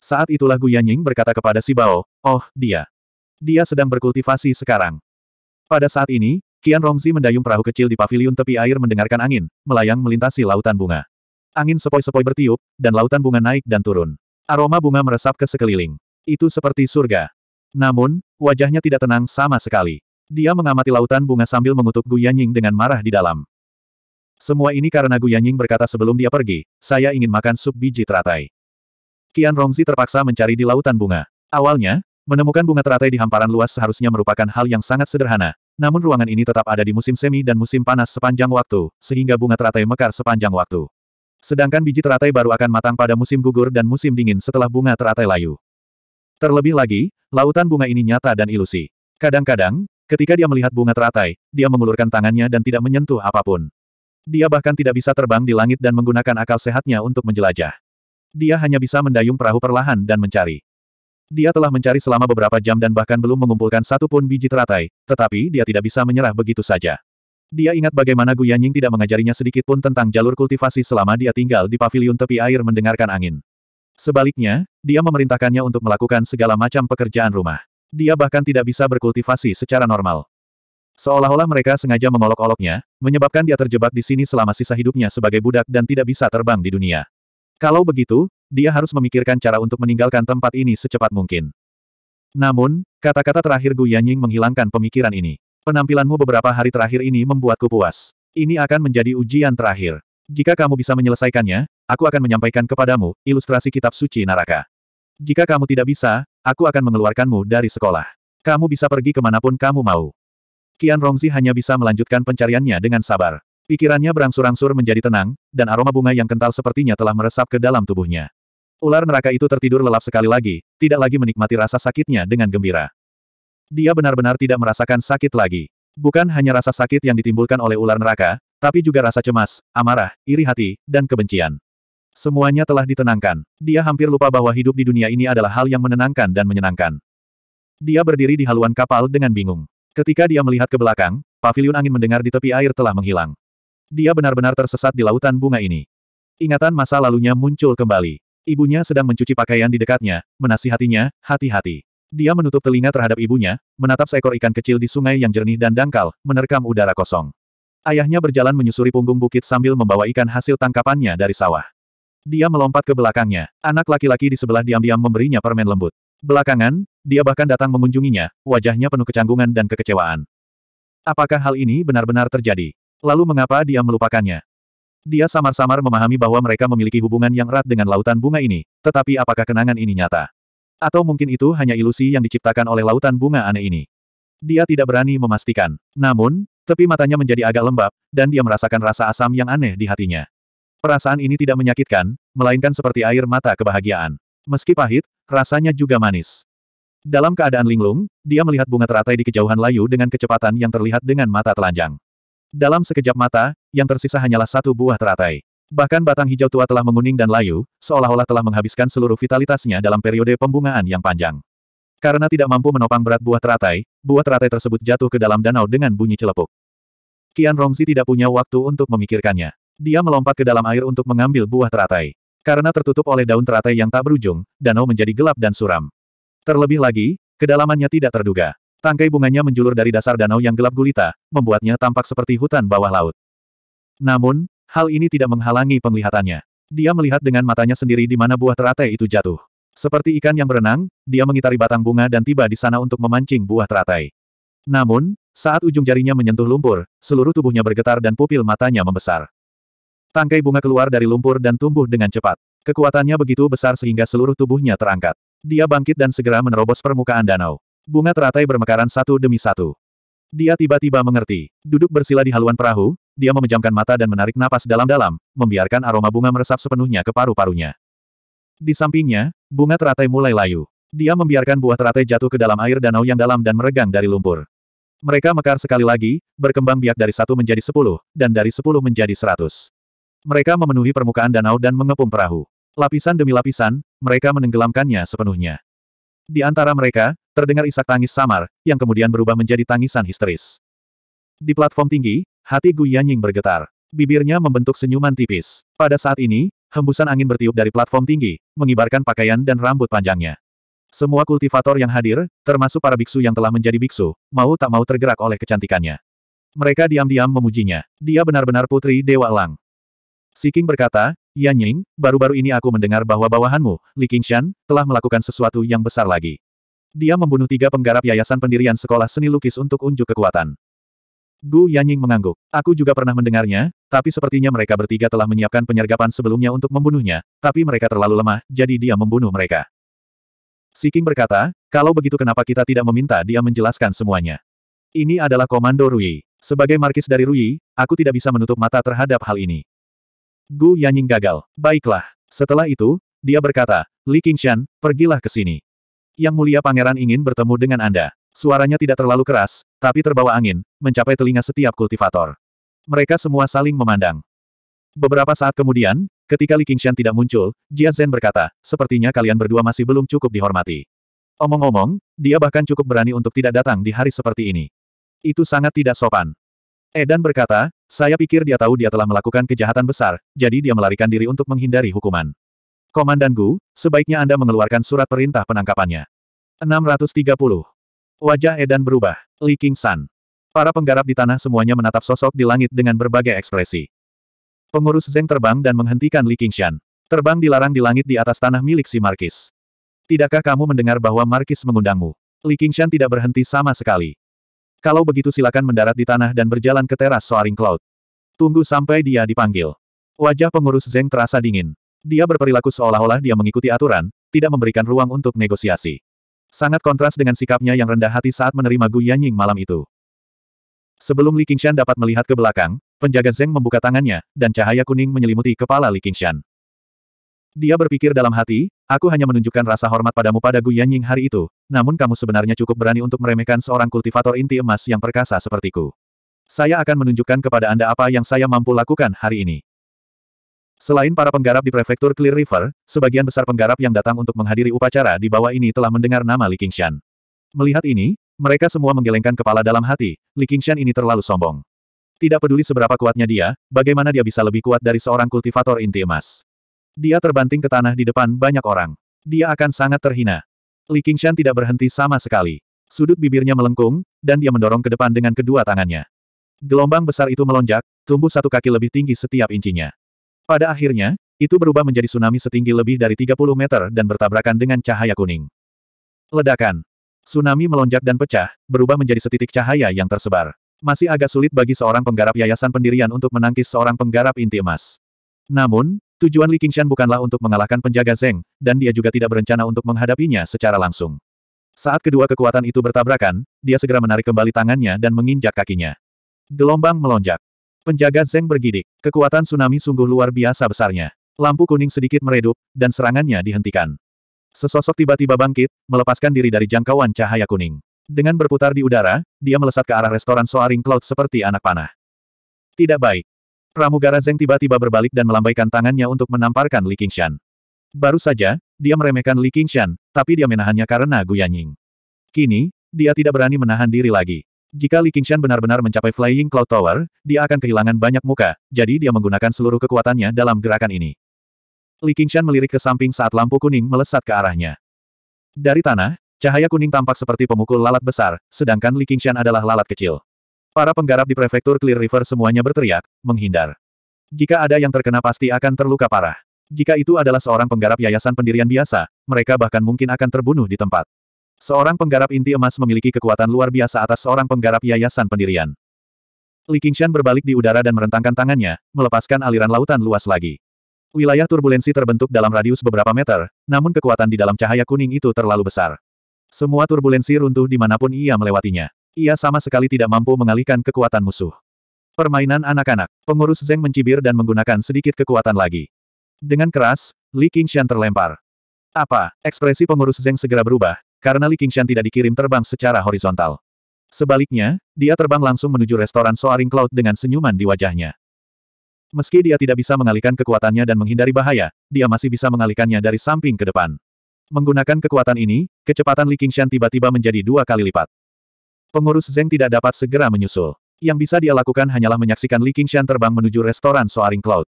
Saat itulah Gu Yanying berkata kepada si Bao, oh, dia. Dia sedang berkultivasi sekarang. Pada saat ini, Qian Rongzi mendayung perahu kecil di paviliun tepi air mendengarkan angin, melayang melintasi lautan bunga. Angin sepoi-sepoi bertiup, dan lautan bunga naik dan turun. Aroma bunga meresap ke sekeliling. Itu seperti surga. Namun, wajahnya tidak tenang sama sekali. Dia mengamati lautan bunga sambil mengutuk Gu Yanying dengan marah di dalam. Semua ini karena Gu Yanying berkata sebelum dia pergi, saya ingin makan sup biji teratai. Qian Rongzi terpaksa mencari di lautan bunga. Awalnya, menemukan bunga teratai di hamparan luas seharusnya merupakan hal yang sangat sederhana. Namun ruangan ini tetap ada di musim semi dan musim panas sepanjang waktu, sehingga bunga teratai mekar sepanjang waktu. Sedangkan biji teratai baru akan matang pada musim gugur dan musim dingin setelah bunga teratai layu. Terlebih lagi, lautan bunga ini nyata dan ilusi. Kadang-kadang, ketika dia melihat bunga teratai, dia mengulurkan tangannya dan tidak menyentuh apapun. Dia bahkan tidak bisa terbang di langit dan menggunakan akal sehatnya untuk menjelajah. Dia hanya bisa mendayung perahu perlahan dan mencari. Dia telah mencari selama beberapa jam dan bahkan belum mengumpulkan satu pun biji teratai, tetapi dia tidak bisa menyerah begitu saja. Dia ingat bagaimana Gu Yanying tidak mengajarinya sedikit pun tentang jalur kultivasi selama dia tinggal di paviliun tepi air mendengarkan angin. Sebaliknya, dia memerintahkannya untuk melakukan segala macam pekerjaan rumah. Dia bahkan tidak bisa berkultivasi secara normal. Seolah-olah mereka sengaja mengolok-oloknya, menyebabkan dia terjebak di sini selama sisa hidupnya sebagai budak dan tidak bisa terbang di dunia. Kalau begitu, dia harus memikirkan cara untuk meninggalkan tempat ini secepat mungkin. Namun, kata-kata terakhir Gu Yanying menghilangkan pemikiran ini. Penampilanmu beberapa hari terakhir ini membuatku puas. Ini akan menjadi ujian terakhir. Jika kamu bisa menyelesaikannya, aku akan menyampaikan kepadamu ilustrasi kitab suci Naraka. Jika kamu tidak bisa, aku akan mengeluarkanmu dari sekolah. Kamu bisa pergi kemanapun kamu mau. Qian Rongzi hanya bisa melanjutkan pencariannya dengan sabar. Pikirannya berangsur-angsur menjadi tenang, dan aroma bunga yang kental sepertinya telah meresap ke dalam tubuhnya. Ular neraka itu tertidur lelap sekali lagi, tidak lagi menikmati rasa sakitnya dengan gembira. Dia benar-benar tidak merasakan sakit lagi. Bukan hanya rasa sakit yang ditimbulkan oleh ular neraka, tapi juga rasa cemas, amarah, iri hati, dan kebencian. Semuanya telah ditenangkan. Dia hampir lupa bahwa hidup di dunia ini adalah hal yang menenangkan dan menyenangkan. Dia berdiri di haluan kapal dengan bingung. Ketika dia melihat ke belakang, pavilion angin mendengar di tepi air telah menghilang. Dia benar-benar tersesat di lautan bunga ini. Ingatan masa lalunya muncul kembali. Ibunya sedang mencuci pakaian di dekatnya, menasihatinya, hati-hati. Dia menutup telinga terhadap ibunya, menatap seekor ikan kecil di sungai yang jernih dan dangkal, menerkam udara kosong. Ayahnya berjalan menyusuri punggung bukit sambil membawa ikan hasil tangkapannya dari sawah. Dia melompat ke belakangnya. Anak laki-laki di sebelah diam-diam memberinya permen lembut. Belakangan, dia bahkan datang mengunjunginya, wajahnya penuh kecanggungan dan kekecewaan. Apakah hal ini benar-benar terjadi? Lalu mengapa dia melupakannya? Dia samar-samar memahami bahwa mereka memiliki hubungan yang erat dengan lautan bunga ini, tetapi apakah kenangan ini nyata? Atau mungkin itu hanya ilusi yang diciptakan oleh lautan bunga aneh ini? Dia tidak berani memastikan. Namun, tepi matanya menjadi agak lembab, dan dia merasakan rasa asam yang aneh di hatinya. Perasaan ini tidak menyakitkan, melainkan seperti air mata kebahagiaan. Meski pahit, rasanya juga manis. Dalam keadaan linglung, dia melihat bunga teratai di kejauhan layu dengan kecepatan yang terlihat dengan mata telanjang. Dalam sekejap mata, yang tersisa hanyalah satu buah teratai. Bahkan batang hijau tua telah menguning dan layu, seolah-olah telah menghabiskan seluruh vitalitasnya dalam periode pembungaan yang panjang. Karena tidak mampu menopang berat buah teratai, buah teratai tersebut jatuh ke dalam danau dengan bunyi celepuk. Kian Rongzi tidak punya waktu untuk memikirkannya. Dia melompat ke dalam air untuk mengambil buah teratai. Karena tertutup oleh daun teratai yang tak berujung, danau menjadi gelap dan suram. Terlebih lagi, kedalamannya tidak terduga. Tangkai bunganya menjulur dari dasar danau yang gelap gulita, membuatnya tampak seperti hutan bawah laut. Namun, hal ini tidak menghalangi penglihatannya. Dia melihat dengan matanya sendiri di mana buah teratai itu jatuh. Seperti ikan yang berenang, dia mengitari batang bunga dan tiba di sana untuk memancing buah teratai. Namun, saat ujung jarinya menyentuh lumpur, seluruh tubuhnya bergetar dan pupil matanya membesar. Tangkai bunga keluar dari lumpur dan tumbuh dengan cepat. Kekuatannya begitu besar sehingga seluruh tubuhnya terangkat. Dia bangkit dan segera menerobos permukaan danau. Bunga teratai bermekaran satu demi satu. Dia tiba-tiba mengerti. Duduk bersila di haluan perahu, dia memejamkan mata dan menarik napas dalam-dalam, membiarkan aroma bunga meresap sepenuhnya ke paru-parunya. Di sampingnya, bunga teratai mulai layu. Dia membiarkan buah teratai jatuh ke dalam air danau yang dalam dan meregang dari lumpur. Mereka mekar sekali lagi, berkembang biak dari satu menjadi sepuluh, dan dari sepuluh menjadi seratus. Mereka memenuhi permukaan danau dan mengepung perahu. Lapisan demi lapisan, mereka menenggelamkannya sepenuhnya. Di antara mereka, terdengar isak tangis samar, yang kemudian berubah menjadi tangisan histeris. Di platform tinggi, hati Gu Yanying bergetar. Bibirnya membentuk senyuman tipis. Pada saat ini, hembusan angin bertiup dari platform tinggi, mengibarkan pakaian dan rambut panjangnya. Semua kultivator yang hadir, termasuk para biksu yang telah menjadi biksu, mau tak mau tergerak oleh kecantikannya. Mereka diam-diam memujinya. Dia benar-benar putri Dewa Elang. Siking berkata, Yan Ying, baru-baru ini aku mendengar bahwa bawahanmu, Li Qingshan, telah melakukan sesuatu yang besar lagi. Dia membunuh tiga penggarap yayasan pendirian sekolah seni lukis untuk unjuk kekuatan. Gu Yanying mengangguk. Aku juga pernah mendengarnya, tapi sepertinya mereka bertiga telah menyiapkan penyergapan sebelumnya untuk membunuhnya, tapi mereka terlalu lemah, jadi dia membunuh mereka. Siking berkata, kalau begitu kenapa kita tidak meminta dia menjelaskan semuanya. Ini adalah komando Rui. Sebagai markis dari Rui, aku tidak bisa menutup mata terhadap hal ini. Gu Yanying gagal. Baiklah. Setelah itu, dia berkata, Li Qingshan, pergilah ke sini. Yang mulia pangeran ingin bertemu dengan Anda. Suaranya tidak terlalu keras, tapi terbawa angin, mencapai telinga setiap kultivator. Mereka semua saling memandang. Beberapa saat kemudian, ketika Li Qingshan tidak muncul, Jia Zhen berkata, sepertinya kalian berdua masih belum cukup dihormati. Omong-omong, dia bahkan cukup berani untuk tidak datang di hari seperti ini. Itu sangat tidak sopan. Edan berkata, saya pikir dia tahu dia telah melakukan kejahatan besar, jadi dia melarikan diri untuk menghindari hukuman. Komandan Gu, sebaiknya Anda mengeluarkan surat perintah penangkapannya. 630. Wajah Edan berubah. Li King San. Para penggarap di tanah semuanya menatap sosok di langit dengan berbagai ekspresi. Pengurus Zeng terbang dan menghentikan Li Shan. Terbang dilarang di langit di atas tanah milik si Markis. Tidakkah kamu mendengar bahwa Markis mengundangmu? Li Qingshan tidak berhenti sama sekali. Kalau begitu silakan mendarat di tanah dan berjalan ke teras Soaring Cloud. Tunggu sampai dia dipanggil. Wajah pengurus Zeng terasa dingin. Dia berperilaku seolah-olah dia mengikuti aturan, tidak memberikan ruang untuk negosiasi. Sangat kontras dengan sikapnya yang rendah hati saat menerima Gu Yanying malam itu. Sebelum Li Qingshan dapat melihat ke belakang, penjaga Zeng membuka tangannya, dan cahaya kuning menyelimuti kepala Li Qingshan. Dia berpikir dalam hati, Aku hanya menunjukkan rasa hormat padamu pada Gu Ying hari itu, namun kamu sebenarnya cukup berani untuk meremehkan seorang kultivator inti emas yang perkasa sepertiku. Saya akan menunjukkan kepada Anda apa yang saya mampu lakukan hari ini. Selain para penggarap di prefektur Clear River, sebagian besar penggarap yang datang untuk menghadiri upacara di bawah ini telah mendengar nama Li Qingshan. Melihat ini, mereka semua menggelengkan kepala dalam hati, Li Qingshan ini terlalu sombong. Tidak peduli seberapa kuatnya dia, bagaimana dia bisa lebih kuat dari seorang kultivator inti emas. Dia terbanting ke tanah di depan banyak orang. Dia akan sangat terhina. Li Qingshan tidak berhenti sama sekali. Sudut bibirnya melengkung, dan dia mendorong ke depan dengan kedua tangannya. Gelombang besar itu melonjak, tumbuh satu kaki lebih tinggi setiap incinya. Pada akhirnya, itu berubah menjadi tsunami setinggi lebih dari 30 meter dan bertabrakan dengan cahaya kuning. Ledakan. Tsunami melonjak dan pecah, berubah menjadi setitik cahaya yang tersebar. Masih agak sulit bagi seorang penggarap yayasan pendirian untuk menangkis seorang penggarap inti emas. Namun, Tujuan Li Qingshan bukanlah untuk mengalahkan penjaga Zeng, dan dia juga tidak berencana untuk menghadapinya secara langsung. Saat kedua kekuatan itu bertabrakan, dia segera menarik kembali tangannya dan menginjak kakinya. Gelombang melonjak. Penjaga Zeng bergidik. Kekuatan tsunami sungguh luar biasa besarnya. Lampu kuning sedikit meredup, dan serangannya dihentikan. Sesosok tiba-tiba bangkit, melepaskan diri dari jangkauan cahaya kuning. Dengan berputar di udara, dia melesat ke arah restoran Soaring Cloud seperti anak panah. Tidak baik. Pramugara Zeng tiba-tiba berbalik dan melambaikan tangannya untuk menamparkan Li Qingshan. Baru saja, dia meremehkan Li Qingshan, tapi dia menahannya karena Guyanying. Kini, dia tidak berani menahan diri lagi. Jika Li Qingshan benar-benar mencapai Flying Cloud Tower, dia akan kehilangan banyak muka, jadi dia menggunakan seluruh kekuatannya dalam gerakan ini. Li Qingshan melirik ke samping saat lampu kuning melesat ke arahnya. Dari tanah, cahaya kuning tampak seperti pemukul lalat besar, sedangkan Li Qingshan adalah lalat kecil. Para penggarap di prefektur Clear River semuanya berteriak, menghindar. Jika ada yang terkena pasti akan terluka parah. Jika itu adalah seorang penggarap yayasan pendirian biasa, mereka bahkan mungkin akan terbunuh di tempat. Seorang penggarap inti emas memiliki kekuatan luar biasa atas seorang penggarap yayasan pendirian. Li Qingshan berbalik di udara dan merentangkan tangannya, melepaskan aliran lautan luas lagi. Wilayah turbulensi terbentuk dalam radius beberapa meter, namun kekuatan di dalam cahaya kuning itu terlalu besar. Semua turbulensi runtuh dimanapun ia melewatinya. Ia sama sekali tidak mampu mengalihkan kekuatan musuh. Permainan anak-anak. Pengurus Zeng mencibir dan menggunakan sedikit kekuatan lagi. Dengan keras, Li Qingshan terlempar. Apa? Ekspresi pengurus Zeng segera berubah, karena Li Qingshan tidak dikirim terbang secara horizontal. Sebaliknya, dia terbang langsung menuju restoran Soaring Cloud dengan senyuman di wajahnya. Meski dia tidak bisa mengalihkan kekuatannya dan menghindari bahaya, dia masih bisa mengalihkannya dari samping ke depan. Menggunakan kekuatan ini, kecepatan Li Qingshan tiba-tiba menjadi dua kali lipat. Pengurus Zeng tidak dapat segera menyusul. Yang bisa dia lakukan hanyalah menyaksikan Li Qingshan terbang menuju restoran Soaring Cloud.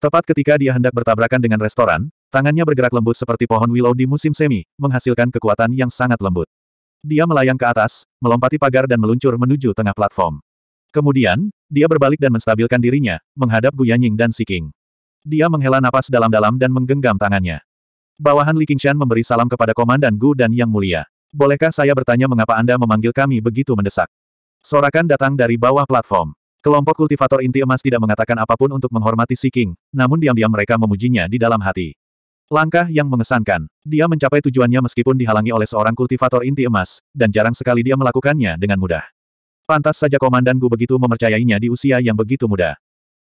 Tepat ketika dia hendak bertabrakan dengan restoran, tangannya bergerak lembut seperti pohon willow di musim semi, menghasilkan kekuatan yang sangat lembut. Dia melayang ke atas, melompati pagar dan meluncur menuju tengah platform. Kemudian, dia berbalik dan menstabilkan dirinya, menghadap Gu Yanying dan Si King. Dia menghela napas dalam-dalam dan menggenggam tangannya. Bawahan Li Qingshan memberi salam kepada Komandan Gu dan Yang Mulia. Bolehkah saya bertanya mengapa Anda memanggil kami begitu mendesak? Sorakan datang dari bawah platform. Kelompok kultivator inti emas tidak mengatakan apapun untuk menghormati Si King, namun diam-diam mereka memujinya di dalam hati. Langkah yang mengesankan. Dia mencapai tujuannya meskipun dihalangi oleh seorang kultivator inti emas, dan jarang sekali dia melakukannya dengan mudah. Pantas saja Komandan Gu begitu memercayainya di usia yang begitu muda.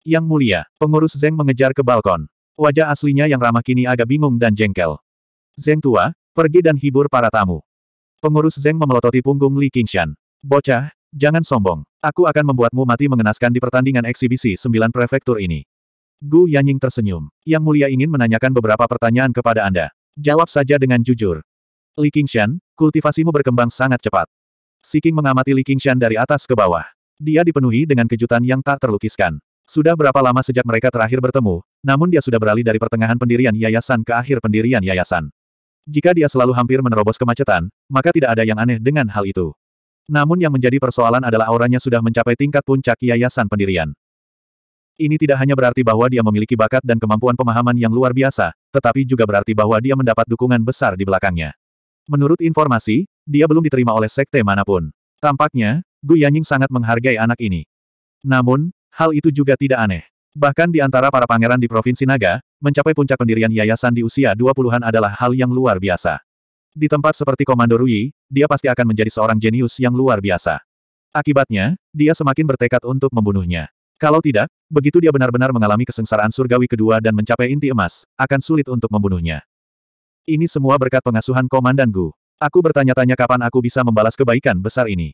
Yang mulia, pengurus Zeng mengejar ke balkon. Wajah aslinya yang ramah kini agak bingung dan jengkel. Zeng tua, pergi dan hibur para tamu. Pengurus Zeng memelototi punggung Li Qingshan. Bocah, jangan sombong. Aku akan membuatmu mati mengenaskan di pertandingan eksibisi sembilan prefektur ini. Gu Yanying tersenyum. Yang mulia ingin menanyakan beberapa pertanyaan kepada Anda. Jawab saja dengan jujur. Li Qingshan, kultivasimu berkembang sangat cepat. Si King mengamati Li Qingshan dari atas ke bawah. Dia dipenuhi dengan kejutan yang tak terlukiskan. Sudah berapa lama sejak mereka terakhir bertemu, namun dia sudah beralih dari pertengahan pendirian yayasan ke akhir pendirian yayasan. Jika dia selalu hampir menerobos kemacetan, maka tidak ada yang aneh dengan hal itu. Namun yang menjadi persoalan adalah auranya sudah mencapai tingkat puncak yayasan pendirian. Ini tidak hanya berarti bahwa dia memiliki bakat dan kemampuan pemahaman yang luar biasa, tetapi juga berarti bahwa dia mendapat dukungan besar di belakangnya. Menurut informasi, dia belum diterima oleh sekte manapun. Tampaknya, Gu Yanying sangat menghargai anak ini. Namun, hal itu juga tidak aneh. Bahkan di antara para pangeran di Provinsi Naga, mencapai puncak pendirian yayasan di usia 20-an adalah hal yang luar biasa. Di tempat seperti Komando Rui, dia pasti akan menjadi seorang jenius yang luar biasa. Akibatnya, dia semakin bertekad untuk membunuhnya. Kalau tidak, begitu dia benar-benar mengalami kesengsaraan surgawi kedua dan mencapai inti emas, akan sulit untuk membunuhnya. Ini semua berkat pengasuhan Komandan Gu. Aku bertanya-tanya kapan aku bisa membalas kebaikan besar ini.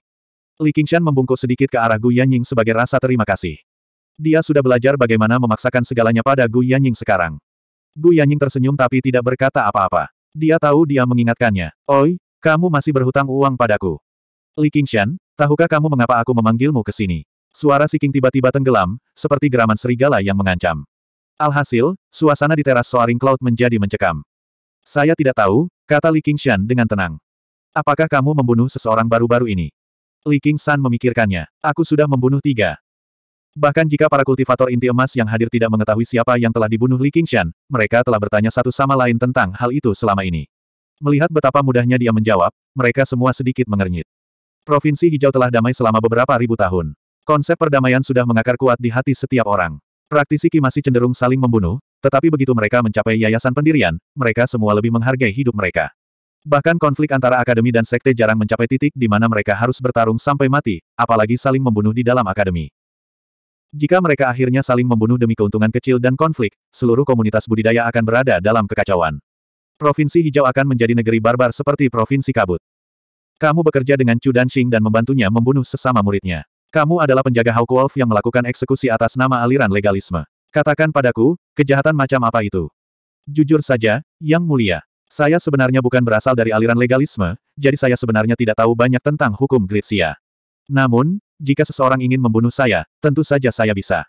Li Qingshan membungkuk sedikit ke arah Gu Yanying sebagai rasa terima kasih. Dia sudah belajar bagaimana memaksakan segalanya pada Gu Yanying sekarang. Gu Yanying tersenyum tapi tidak berkata apa-apa. Dia tahu dia mengingatkannya. Oi, kamu masih berhutang uang padaku. Li Qingshan, tahukah kamu mengapa aku memanggilmu ke sini? Suara Si King tiba-tiba tenggelam, seperti geraman serigala yang mengancam. Alhasil, suasana di teras Soaring Cloud menjadi mencekam. Saya tidak tahu, kata Li Qingshan dengan tenang. Apakah kamu membunuh seseorang baru-baru ini? Li Qingshan memikirkannya. Aku sudah membunuh tiga. Bahkan jika para kultivator inti emas yang hadir tidak mengetahui siapa yang telah dibunuh Li Qingshan, mereka telah bertanya satu sama lain tentang hal itu selama ini. Melihat betapa mudahnya dia menjawab, mereka semua sedikit mengernyit. Provinsi hijau telah damai selama beberapa ribu tahun. Konsep perdamaian sudah mengakar kuat di hati setiap orang. Praktisi Qi masih cenderung saling membunuh, tetapi begitu mereka mencapai yayasan pendirian, mereka semua lebih menghargai hidup mereka. Bahkan konflik antara akademi dan sekte jarang mencapai titik di mana mereka harus bertarung sampai mati, apalagi saling membunuh di dalam akademi. Jika mereka akhirnya saling membunuh demi keuntungan kecil dan konflik, seluruh komunitas budidaya akan berada dalam kekacauan. Provinsi Hijau akan menjadi negeri barbar seperti Provinsi Kabut. Kamu bekerja dengan Chu Xing dan membantunya membunuh sesama muridnya. Kamu adalah penjaga Hawk Wolf yang melakukan eksekusi atas nama aliran legalisme. Katakan padaku, kejahatan macam apa itu? Jujur saja, Yang Mulia. Saya sebenarnya bukan berasal dari aliran legalisme, jadi saya sebenarnya tidak tahu banyak tentang hukum Gritsia. Namun, jika seseorang ingin membunuh saya, tentu saja saya bisa.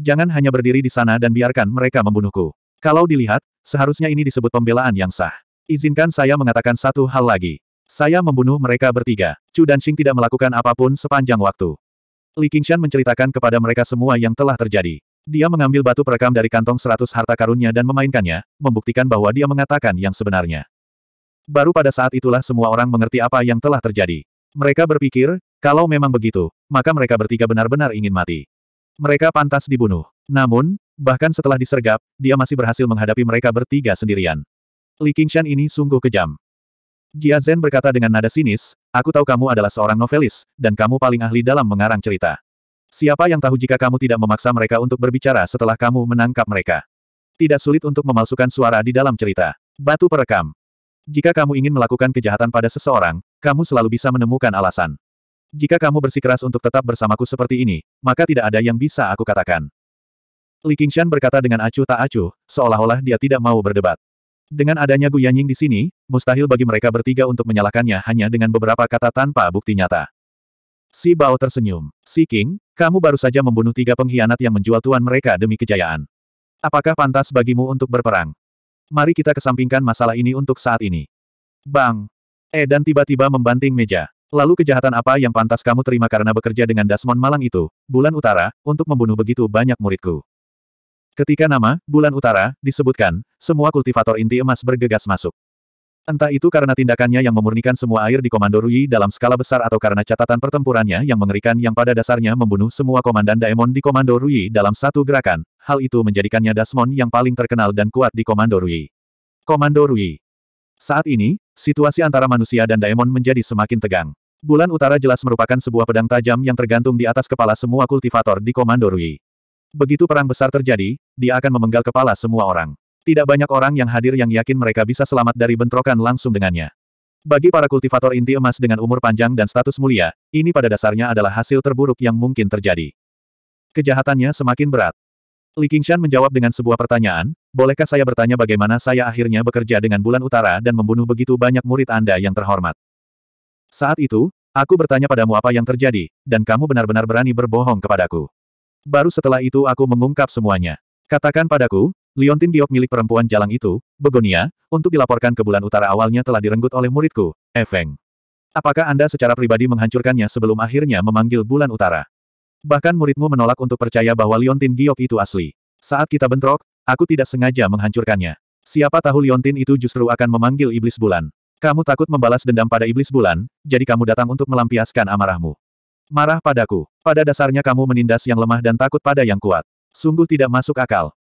Jangan hanya berdiri di sana dan biarkan mereka membunuhku. Kalau dilihat, seharusnya ini disebut pembelaan yang sah. Izinkan saya mengatakan satu hal lagi. Saya membunuh mereka bertiga. Chu dan Xing tidak melakukan apapun sepanjang waktu. Li Qingshan menceritakan kepada mereka semua yang telah terjadi. Dia mengambil batu perekam dari kantong seratus harta karunnya dan memainkannya, membuktikan bahwa dia mengatakan yang sebenarnya. Baru pada saat itulah semua orang mengerti apa yang telah terjadi. Mereka berpikir, kalau memang begitu, maka mereka bertiga benar-benar ingin mati. Mereka pantas dibunuh. Namun, bahkan setelah disergap, dia masih berhasil menghadapi mereka bertiga sendirian. Li Qingshan ini sungguh kejam. Jia Zhen berkata dengan nada sinis, aku tahu kamu adalah seorang novelis, dan kamu paling ahli dalam mengarang cerita. Siapa yang tahu jika kamu tidak memaksa mereka untuk berbicara setelah kamu menangkap mereka? Tidak sulit untuk memalsukan suara di dalam cerita. Batu perekam. Jika kamu ingin melakukan kejahatan pada seseorang, kamu selalu bisa menemukan alasan. Jika kamu bersikeras untuk tetap bersamaku seperti ini, maka tidak ada yang bisa aku katakan. Li Qingshan berkata dengan acuh tak acuh, seolah-olah dia tidak mau berdebat. Dengan adanya Gu Yanying di sini, mustahil bagi mereka bertiga untuk menyalahkannya hanya dengan beberapa kata tanpa bukti nyata. Si Bao tersenyum. Si King, kamu baru saja membunuh tiga pengkhianat yang menjual tuan mereka demi kejayaan. Apakah pantas bagimu untuk berperang? Mari kita kesampingkan masalah ini untuk saat ini. Bang! E dan tiba-tiba membanting meja. Lalu kejahatan apa yang pantas kamu terima karena bekerja dengan Dasmon Malang itu, Bulan Utara, untuk membunuh begitu banyak muridku? Ketika nama, Bulan Utara, disebutkan, semua kultivator inti emas bergegas masuk. Entah itu karena tindakannya yang memurnikan semua air di Komando Rui dalam skala besar atau karena catatan pertempurannya yang mengerikan yang pada dasarnya membunuh semua komandan Daemon di Komando Rui dalam satu gerakan, hal itu menjadikannya Dasmon yang paling terkenal dan kuat di Komando Rui. Komando Rui saat ini, situasi antara manusia dan daemon menjadi semakin tegang. Bulan utara jelas merupakan sebuah pedang tajam yang tergantung di atas kepala semua kultivator di Komando Rui. Begitu perang besar terjadi, dia akan memenggal kepala semua orang. Tidak banyak orang yang hadir yang yakin mereka bisa selamat dari bentrokan langsung dengannya. Bagi para kultivator inti emas dengan umur panjang dan status mulia, ini pada dasarnya adalah hasil terburuk yang mungkin terjadi. Kejahatannya semakin berat, Li Qingshan menjawab dengan sebuah pertanyaan, bolehkah saya bertanya bagaimana saya akhirnya bekerja dengan bulan utara dan membunuh begitu banyak murid Anda yang terhormat? Saat itu, aku bertanya padamu apa yang terjadi, dan kamu benar-benar berani berbohong kepadaku. Baru setelah itu aku mengungkap semuanya. Katakan padaku, Liontin giok milik perempuan jalang itu, Begonia, untuk dilaporkan ke bulan utara awalnya telah direnggut oleh muridku, Efeng. Apakah Anda secara pribadi menghancurkannya sebelum akhirnya memanggil bulan utara? Bahkan muridmu menolak untuk percaya bahwa Liontin Giok itu asli. Saat kita bentrok, aku tidak sengaja menghancurkannya. Siapa tahu Liontin itu justru akan memanggil iblis bulan. Kamu takut membalas dendam pada iblis bulan, jadi kamu datang untuk melampiaskan amarahmu. Marah padaku. Pada dasarnya kamu menindas yang lemah dan takut pada yang kuat. Sungguh tidak masuk akal.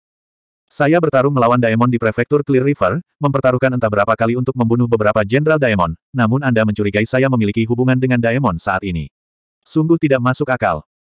Saya bertarung melawan Daemon di prefektur Clear River, mempertaruhkan entah berapa kali untuk membunuh beberapa jenderal Daemon, namun Anda mencurigai saya memiliki hubungan dengan Daemon saat ini. Sungguh tidak masuk akal.